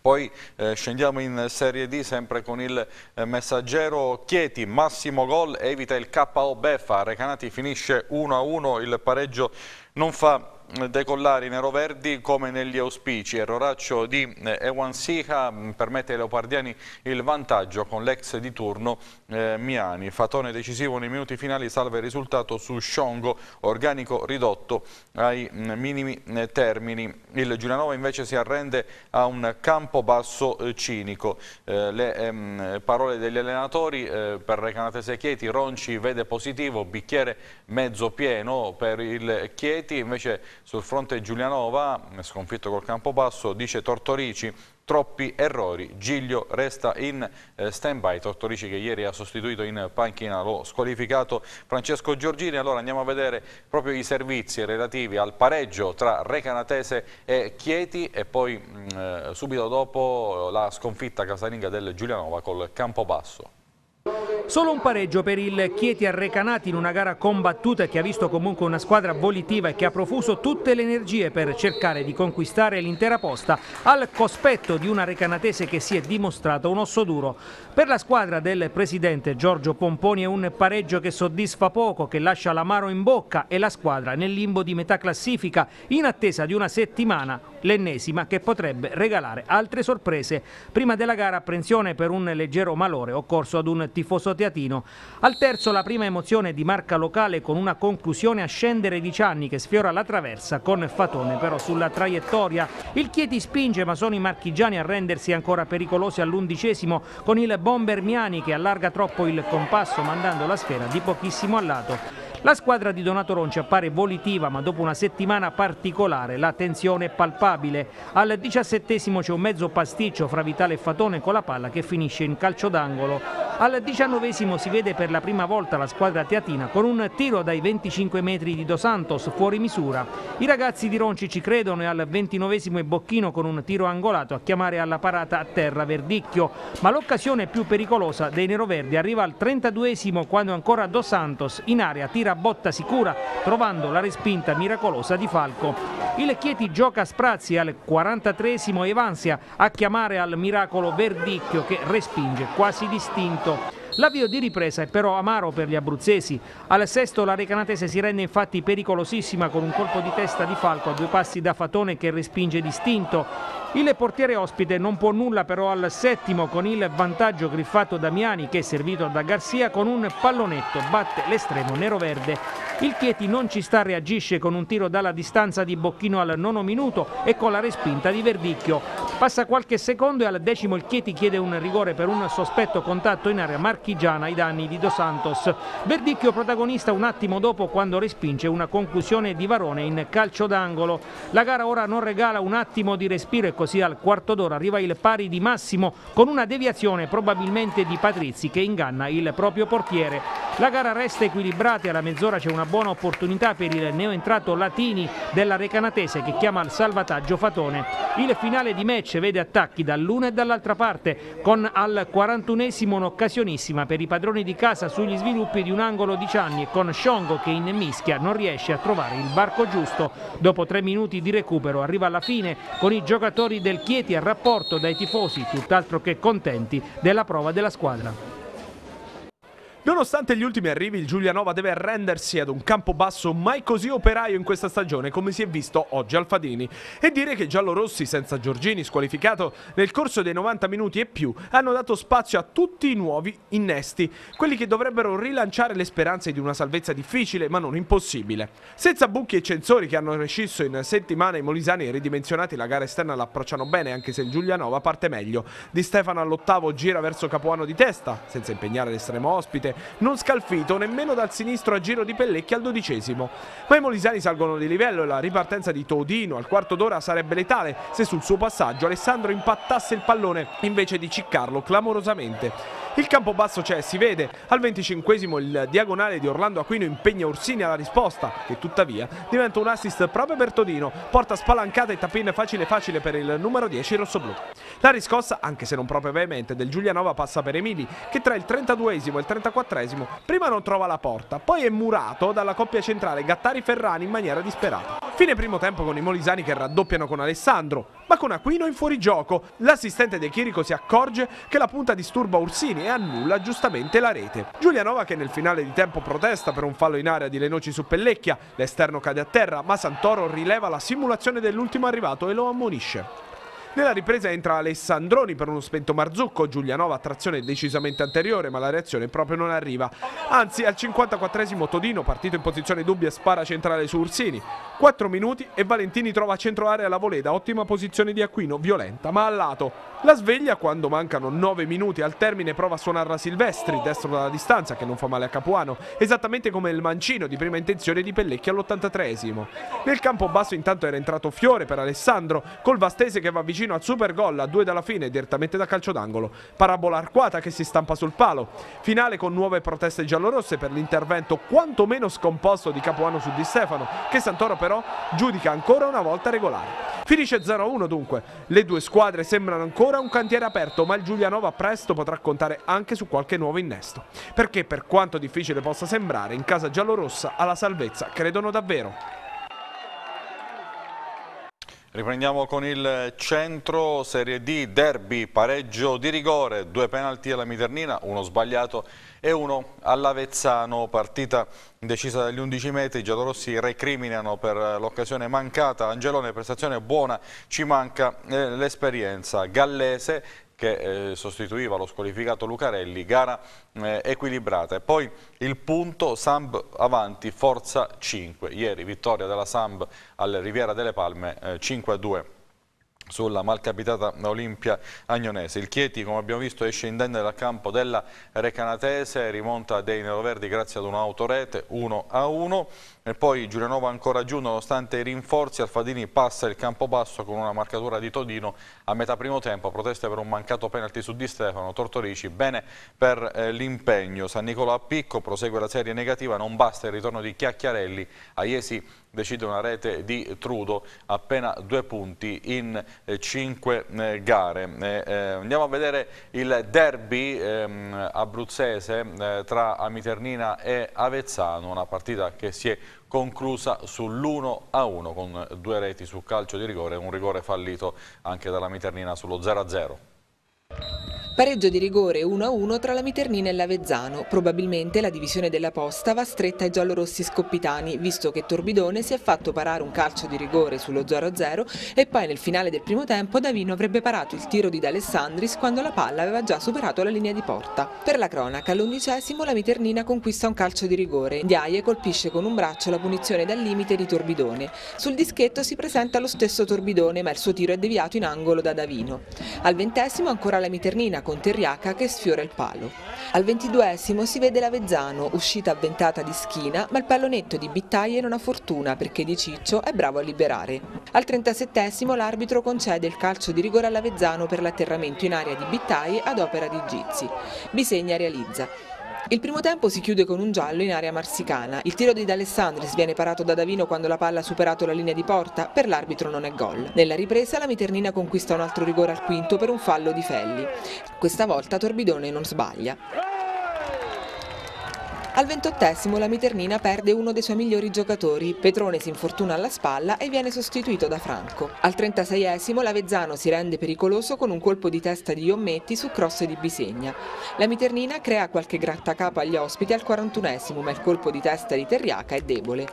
Poi eh, scendiamo in Serie D sempre con il eh, messaggero Chieti, massimo gol, evita il KO Beffa, Recanati finisce 1-1, il pareggio non fa decollare i neroverdi come negli auspici. Erroraccio di eh, Ewan Ewansica mm, permette ai leopardiani il vantaggio con l'ex di turno eh, Miani. Fatone decisivo nei minuti finali salva il risultato su Sciongo, organico ridotto ai mm, minimi eh, termini. Il Giulianova invece si arrende a un campo basso eh, cinico. Eh, le ehm, parole degli allenatori eh, per Recanatese Chieti, Ronci vede positivo, bicchiere mezzo pieno per il Chieti, invece sul fronte Giulianova, sconfitto col campo basso, dice Tortorici, troppi errori, Giglio resta in eh, stand-by, Tortorici che ieri ha sostituito in panchina, lo squalificato Francesco Giorgini, allora andiamo a vedere proprio i servizi relativi al pareggio tra Recanatese e Chieti e poi mh, mm, eh, subito dopo la sconfitta casalinga del Giulianova col campo basso. Solo un pareggio per il Chieti Arrecanati in una gara combattuta che ha visto comunque una squadra volitiva e che ha profuso tutte le energie per cercare di conquistare l'intera posta al cospetto di una recanatese che si è dimostrata un osso duro. Per la squadra del presidente Giorgio Pomponi è un pareggio che soddisfa poco, che lascia l'amaro in bocca e la squadra nel limbo di metà classifica in attesa di una settimana l'ennesima che potrebbe regalare altre sorprese. Prima della gara apprensione per un leggero malore occorso ad un tifoso teatino. Al terzo la prima emozione di marca locale con una conclusione a scendere di Cianni che sfiora la traversa con Fatone però sulla traiettoria. Il Chieti spinge ma sono i marchigiani a rendersi ancora pericolosi all'undicesimo con il bomber Miani che allarga troppo il compasso mandando la sfera di pochissimo al lato. La squadra di Donato Ronci appare volitiva ma dopo una settimana particolare la tensione è palpabile. Al diciassettesimo c'è un mezzo pasticcio fra Vitale e Fatone con la palla che finisce in calcio d'angolo. Al diciannovesimo si vede per la prima volta la squadra teatina con un tiro dai 25 metri di Dos Santos fuori misura. I ragazzi di Ronci ci credono e al ventinovesimo è Bocchino con un tiro angolato a chiamare alla parata a terra Verdicchio, ma l'occasione più pericolosa dei neroverdi arriva al trentaduesimo quando ancora Dos Santos in area tira a botta sicura, trovando la respinta miracolosa di Falco. Il Chieti gioca a sprazzi al 43esimo Evansia a chiamare al miracolo Verdicchio che respinge quasi distinto. L'avvio di ripresa è però amaro per gli abruzzesi. Al sesto la Recanatese si rende infatti pericolosissima con un colpo di testa di Falco a due passi da Fatone che respinge distinto. Il portiere ospite non può nulla però al settimo con il vantaggio griffato da Miani che è servito da Garzia con un pallonetto batte l'estremo nero-verde. Il Chieti non ci sta reagisce con un tiro dalla distanza di Bocchino al nono minuto e con la respinta di Verdicchio. Passa qualche secondo e al decimo il Chieti chiede un rigore per un sospetto contatto in area marchigiana ai danni di Dos Santos. Verdicchio protagonista un attimo dopo quando respinge una conclusione di Varone in calcio d'angolo. La gara ora non regala un attimo di respiro e così al quarto d'ora arriva il pari di Massimo con una deviazione probabilmente di Patrizzi che inganna il proprio portiere. La gara resta equilibrata e alla mezz'ora c'è una buona opportunità per il neoentrato Latini della Recanatese che chiama al salvataggio Fatone. Il finale di match vede attacchi dall'una e dall'altra parte, con al 41esimo un'occasionissima per i padroni di casa sugli sviluppi di un angolo di Cianni e con Sciongo che in mischia non riesce a trovare il barco giusto. Dopo tre minuti di recupero arriva alla fine con i giocatori del Chieti a rapporto dai tifosi, tutt'altro che contenti della prova della squadra. Nonostante gli ultimi arrivi, il Giulianova deve arrendersi ad un campo basso mai così operaio in questa stagione come si è visto oggi al Fadini. E dire che giallorossi, senza Giorgini squalificato, nel corso dei 90 minuti e più, hanno dato spazio a tutti i nuovi innesti, quelli che dovrebbero rilanciare le speranze di una salvezza difficile ma non impossibile. Senza buchi e censori che hanno rescisso in settimana i molisani ridimensionati la gara esterna l'approcciano bene anche se il Giulianova parte meglio. Di Stefano all'ottavo gira verso Capuano di testa, senza impegnare l'estremo ospite, non scalfito nemmeno dal sinistro a giro di Pellecchi al dodicesimo. Ma i molisani salgono di livello e la ripartenza di Todino al quarto d'ora sarebbe letale se sul suo passaggio Alessandro impattasse il pallone invece di ciccarlo clamorosamente. Il campo basso c'è, si vede. Al 25 il diagonale di Orlando Aquino impegna Ursini alla risposta, che tuttavia diventa un assist proprio per Todino. Porta spalancata e tapin facile facile per il numero 10 rossoblù. La riscossa, anche se non proprio veemente, del Giulianova passa per Emili, che tra il 32 e il 34 prima non trova la porta, poi è murato dalla coppia centrale Gattari-Ferrani in maniera disperata. Fine primo tempo con i Molisani che raddoppiano con Alessandro, ma con Aquino in fuorigioco. L'assistente De Chirico si accorge che la punta disturba Ursini e annulla giustamente la rete. Giulianova che nel finale di tempo protesta per un fallo in area di Lenoci su Pellecchia, l'esterno cade a terra ma Santoro rileva la simulazione dell'ultimo arrivato e lo ammonisce. Nella ripresa entra Alessandroni per uno spento Marzucco, Giulianova a trazione decisamente anteriore ma la reazione proprio non arriva. Anzi al 54esimo Todino, partito in posizione dubbia, spara centrale su Ursini. 4 minuti e Valentini trova a centro area la Voleda, ottima posizione di Aquino, violenta ma al lato. La sveglia quando mancano 9 minuti al termine prova a suonarla Silvestri, destro dalla distanza che non fa male a Capuano, esattamente come il mancino di prima intenzione di Pellecchi all'83esimo. Nel campo basso intanto era entrato Fiore per Alessandro, col Vastese che va vicino vicino al super gol a due dalla fine direttamente da calcio d'angolo. Parabola arcuata che si stampa sul palo. Finale con nuove proteste giallorosse per l'intervento quantomeno scomposto di Capuano su Di Stefano che Santoro però giudica ancora una volta regolare. Finisce 0-1 dunque, le due squadre sembrano ancora un cantiere aperto ma il Giulianova presto potrà contare anche su qualche nuovo innesto, perché per quanto difficile possa sembrare in casa giallorossa alla salvezza credono davvero. Riprendiamo con il centro Serie D, derby, pareggio di rigore, due penalti alla Miternina, uno sbagliato e uno all'Avezzano, partita decisa dagli 11 metri, i giallorossi recriminano per l'occasione mancata, Angelone prestazione buona, ci manca eh, l'esperienza gallese che eh, sostituiva lo squalificato Lucarelli, gara eh, equilibrata. E poi il punto Samb avanti, Forza 5. Ieri vittoria della Samb al Riviera delle Palme eh, 5-2 sulla malcapitata Olimpia Agnonese. Il Chieti, come abbiamo visto, esce indenne dal campo della Recanatese, rimonta dei neroverdi grazie ad un'autorete 1-1. a e poi Giulianova ancora giù nonostante i rinforzi, Alfadini passa il campo basso con una marcatura di Todino a metà primo tempo, Proteste per un mancato penalty su Di Stefano, Tortorici bene per eh, l'impegno, San Nicola a picco prosegue la serie negativa, non basta il ritorno di Chiacchiarelli, Aiesi decide una rete di Trudo, appena due punti in eh, cinque eh, gare. Eh, andiamo a vedere il derby ehm, abruzzese eh, tra Amiternina e Avezzano, una partita che si è conclusa sull'1 a 1 con due reti su calcio di rigore, un rigore fallito anche dalla Miternina sullo 0 a 0. Pareggio di rigore 1-1 tra la Miternina e l'Avezzano. Probabilmente la divisione della posta va stretta ai giallorossi scoppitani, visto che Torbidone si è fatto parare un calcio di rigore sullo 0-0 e poi nel finale del primo tempo Davino avrebbe parato il tiro di D'Alessandris quando la palla aveva già superato la linea di porta. Per la cronaca, all'undicesimo la Miternina conquista un calcio di rigore. Diaie colpisce con un braccio la punizione dal limite di Torbidone. Sul dischetto si presenta lo stesso Torbidone, ma il suo tiro è deviato in angolo da Davino. Al ventesimo ancora ancora la Miternina con Terriaca che sfiora il palo. Al ventiduesimo si vede l'Avezzano, uscita avventata di schina, ma il pallonetto di Bittaie non ha fortuna perché Di Ciccio è bravo a liberare. Al trentasettesimo l'arbitro concede il calcio di rigore all'Avezzano per l'atterramento in area di Bittaie ad opera di Gizzi. Bisegna realizza. Il primo tempo si chiude con un giallo in area marsicana. Il tiro di D'Alessandris viene parato da Davino quando la palla ha superato la linea di porta, per l'arbitro non è gol. Nella ripresa la Miternina conquista un altro rigore al quinto per un fallo di Felli. Questa volta Torbidone non sbaglia. Al ventottesimo la Miternina perde uno dei suoi migliori giocatori, Petrone si infortuna alla spalla e viene sostituito da Franco. Al trentaseiesimo l'Avezzano si rende pericoloso con un colpo di testa di Iommetti su cross di Bisegna. La Miternina crea qualche grattacapo agli ospiti al quarantunesimo ma il colpo di testa di Terriaca è debole.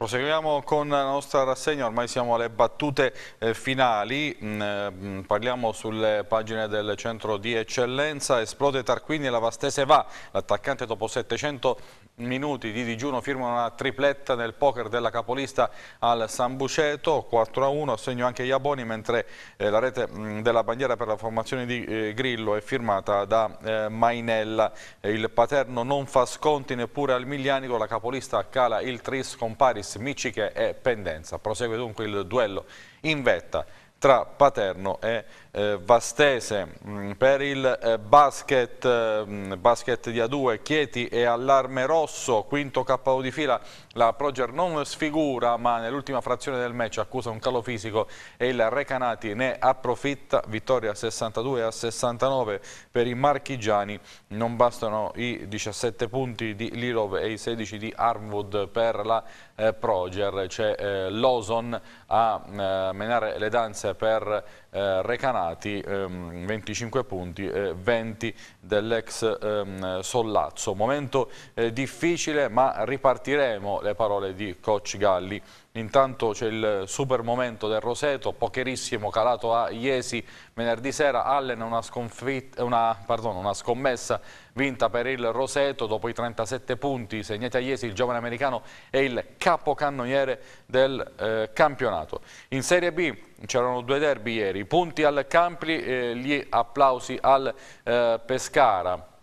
Proseguiamo con la nostra rassegna, ormai siamo alle battute eh, finali, mm, eh, parliamo sulle pagine del centro di eccellenza, esplode Tarquini e la Vastese va, l'attaccante dopo 700 minuti di digiuno firmano una tripletta nel poker della capolista al San Buceto, 4 a 1, segno anche Iaboni, mentre eh, la rete mh, mm, della bandiera per la formazione di eh, Grillo è firmata da eh, Mainella. Eh, il Paterno non fa sconti neppure al Miglianico, la capolista cala il tris con Paris, Miciche e Pendenza. Prosegue dunque il duello in vetta tra Paterno e eh, Vastese, mm, per il eh, basket, eh, mm, basket di A2 Chieti e Allarme Rosso, quinto KO di fila, la Proger non sfigura ma nell'ultima frazione del match accusa un calo fisico e il Recanati ne approfitta, vittoria 62 a 69 per i marchigiani, non bastano i 17 punti di Lirov e i 16 di Armwood per la Proger, c'è Loson a menare le danze per eh, recanati ehm, 25 punti, eh, 20 dell'ex ehm, Sollazzo. Momento eh, difficile ma ripartiremo le parole di Coach Galli Intanto c'è il super momento del Roseto, pocherissimo calato a Iesi venerdì sera, Allen una, una, una scommessa vinta per il Roseto dopo i 37 punti segnati a Iesi il giovane americano è il capocannoniere del eh, campionato in Serie B c'erano due derby ieri punti al Campli eh, gli applausi al eh, Pescara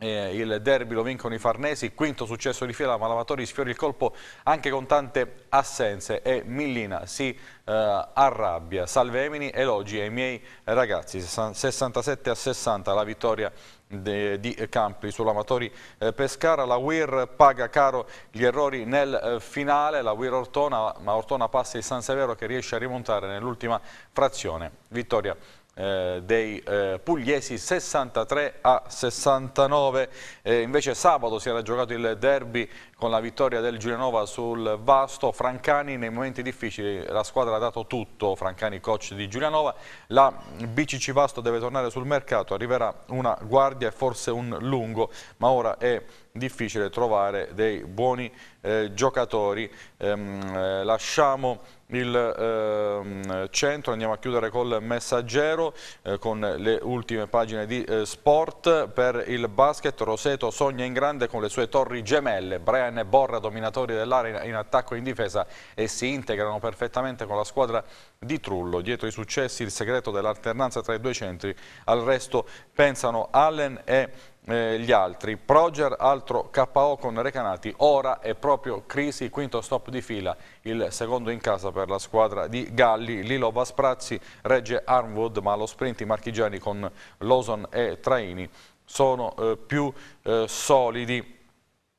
eh, il derby lo vincono i Farnesi, quinto successo di fila, ma Lavatori sfiori il colpo anche con tante assenze e Millina si eh, arrabbia. Salve Emini, elogi ai miei ragazzi, 67 a 60 la vittoria de, di Campi sull'Amatori eh, Pescara, la Weir paga caro gli errori nel eh, finale, la Weir Ortona, ma Ortona passa il San Severo che riesce a rimontare nell'ultima frazione. Vittoria eh, dei eh, pugliesi 63 a 69 eh, invece sabato si era giocato il derby con la vittoria del Giulianova sul Vasto Francani nei momenti difficili la squadra ha dato tutto Francani coach di Giulianova la BCC Vasto deve tornare sul mercato arriverà una guardia e forse un lungo ma ora è difficile trovare dei buoni eh, giocatori ehm, eh, lasciamo il eh, centro, andiamo a chiudere col messaggero eh, con le ultime pagine di eh, sport per il basket, Roseto sogna in grande con le sue torri gemelle, Brian e Borra dominatori dell'area in, in attacco e in difesa e si integrano perfettamente con la squadra di Trullo, dietro i successi il segreto dell'alternanza tra i due centri, al resto pensano Allen e eh, gli altri. Proger, altro KO con Recanati, ora è proprio Crisi, quinto stop di fila, il secondo in casa per la squadra di Galli, Lilo Vasprazzi regge Armwood, ma lo sprint i marchigiani con Lawson e Traini sono eh, più eh, solidi.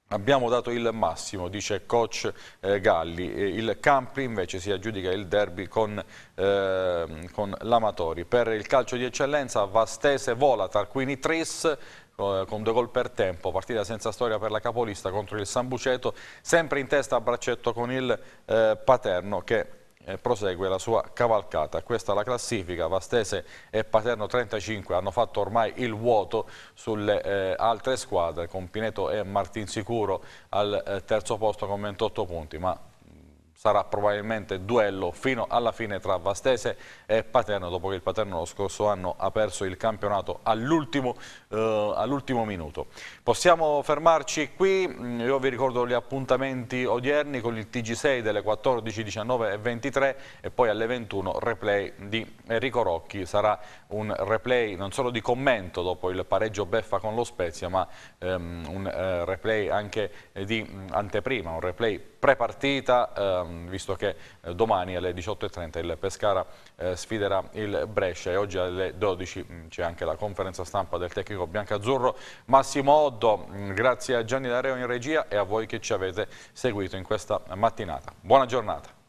Abbiamo dato il massimo, dice coach eh, Galli. Il Campri invece si aggiudica il derby con, eh, con l'Amatori. Per il calcio di eccellenza Vastese vola Tarquini Tris, Ecco, eh, con due gol per tempo, partita senza storia per la capolista contro il Sambuceto, sempre in testa a braccetto con il eh, Paterno che eh, prosegue la sua cavalcata. Questa è la classifica, Vastese e Paterno 35 hanno fatto ormai il vuoto sulle eh, altre squadre con Pineto e Martinsicuro al eh, terzo posto con 28 punti, ma sarà probabilmente duello fino alla fine tra Vastese e Paterno, dopo che il Paterno lo scorso anno ha perso il campionato all'ultimo eh, all minuto. Possiamo fermarci qui, mm, io vi ricordo gli appuntamenti odierni con il TG6 delle 14, 19 e 23 e poi alle 21 replay di Enrico Rocchi, sarà un replay non solo di commento dopo il pareggio Beffa con lo Spezia ma um, un uh, replay anche di um, anteprima, un replay prepartita um, visto che uh, domani alle 18.30 il Pescara uh, sfiderà il Brescia e oggi alle 12 mm, c'è anche la conferenza stampa del tecnico biancazzurro Massimo Odo modo. Mm, grazie a Gianni D'Areo in regia e a voi che ci avete seguito in questa mattinata. Buona giornata.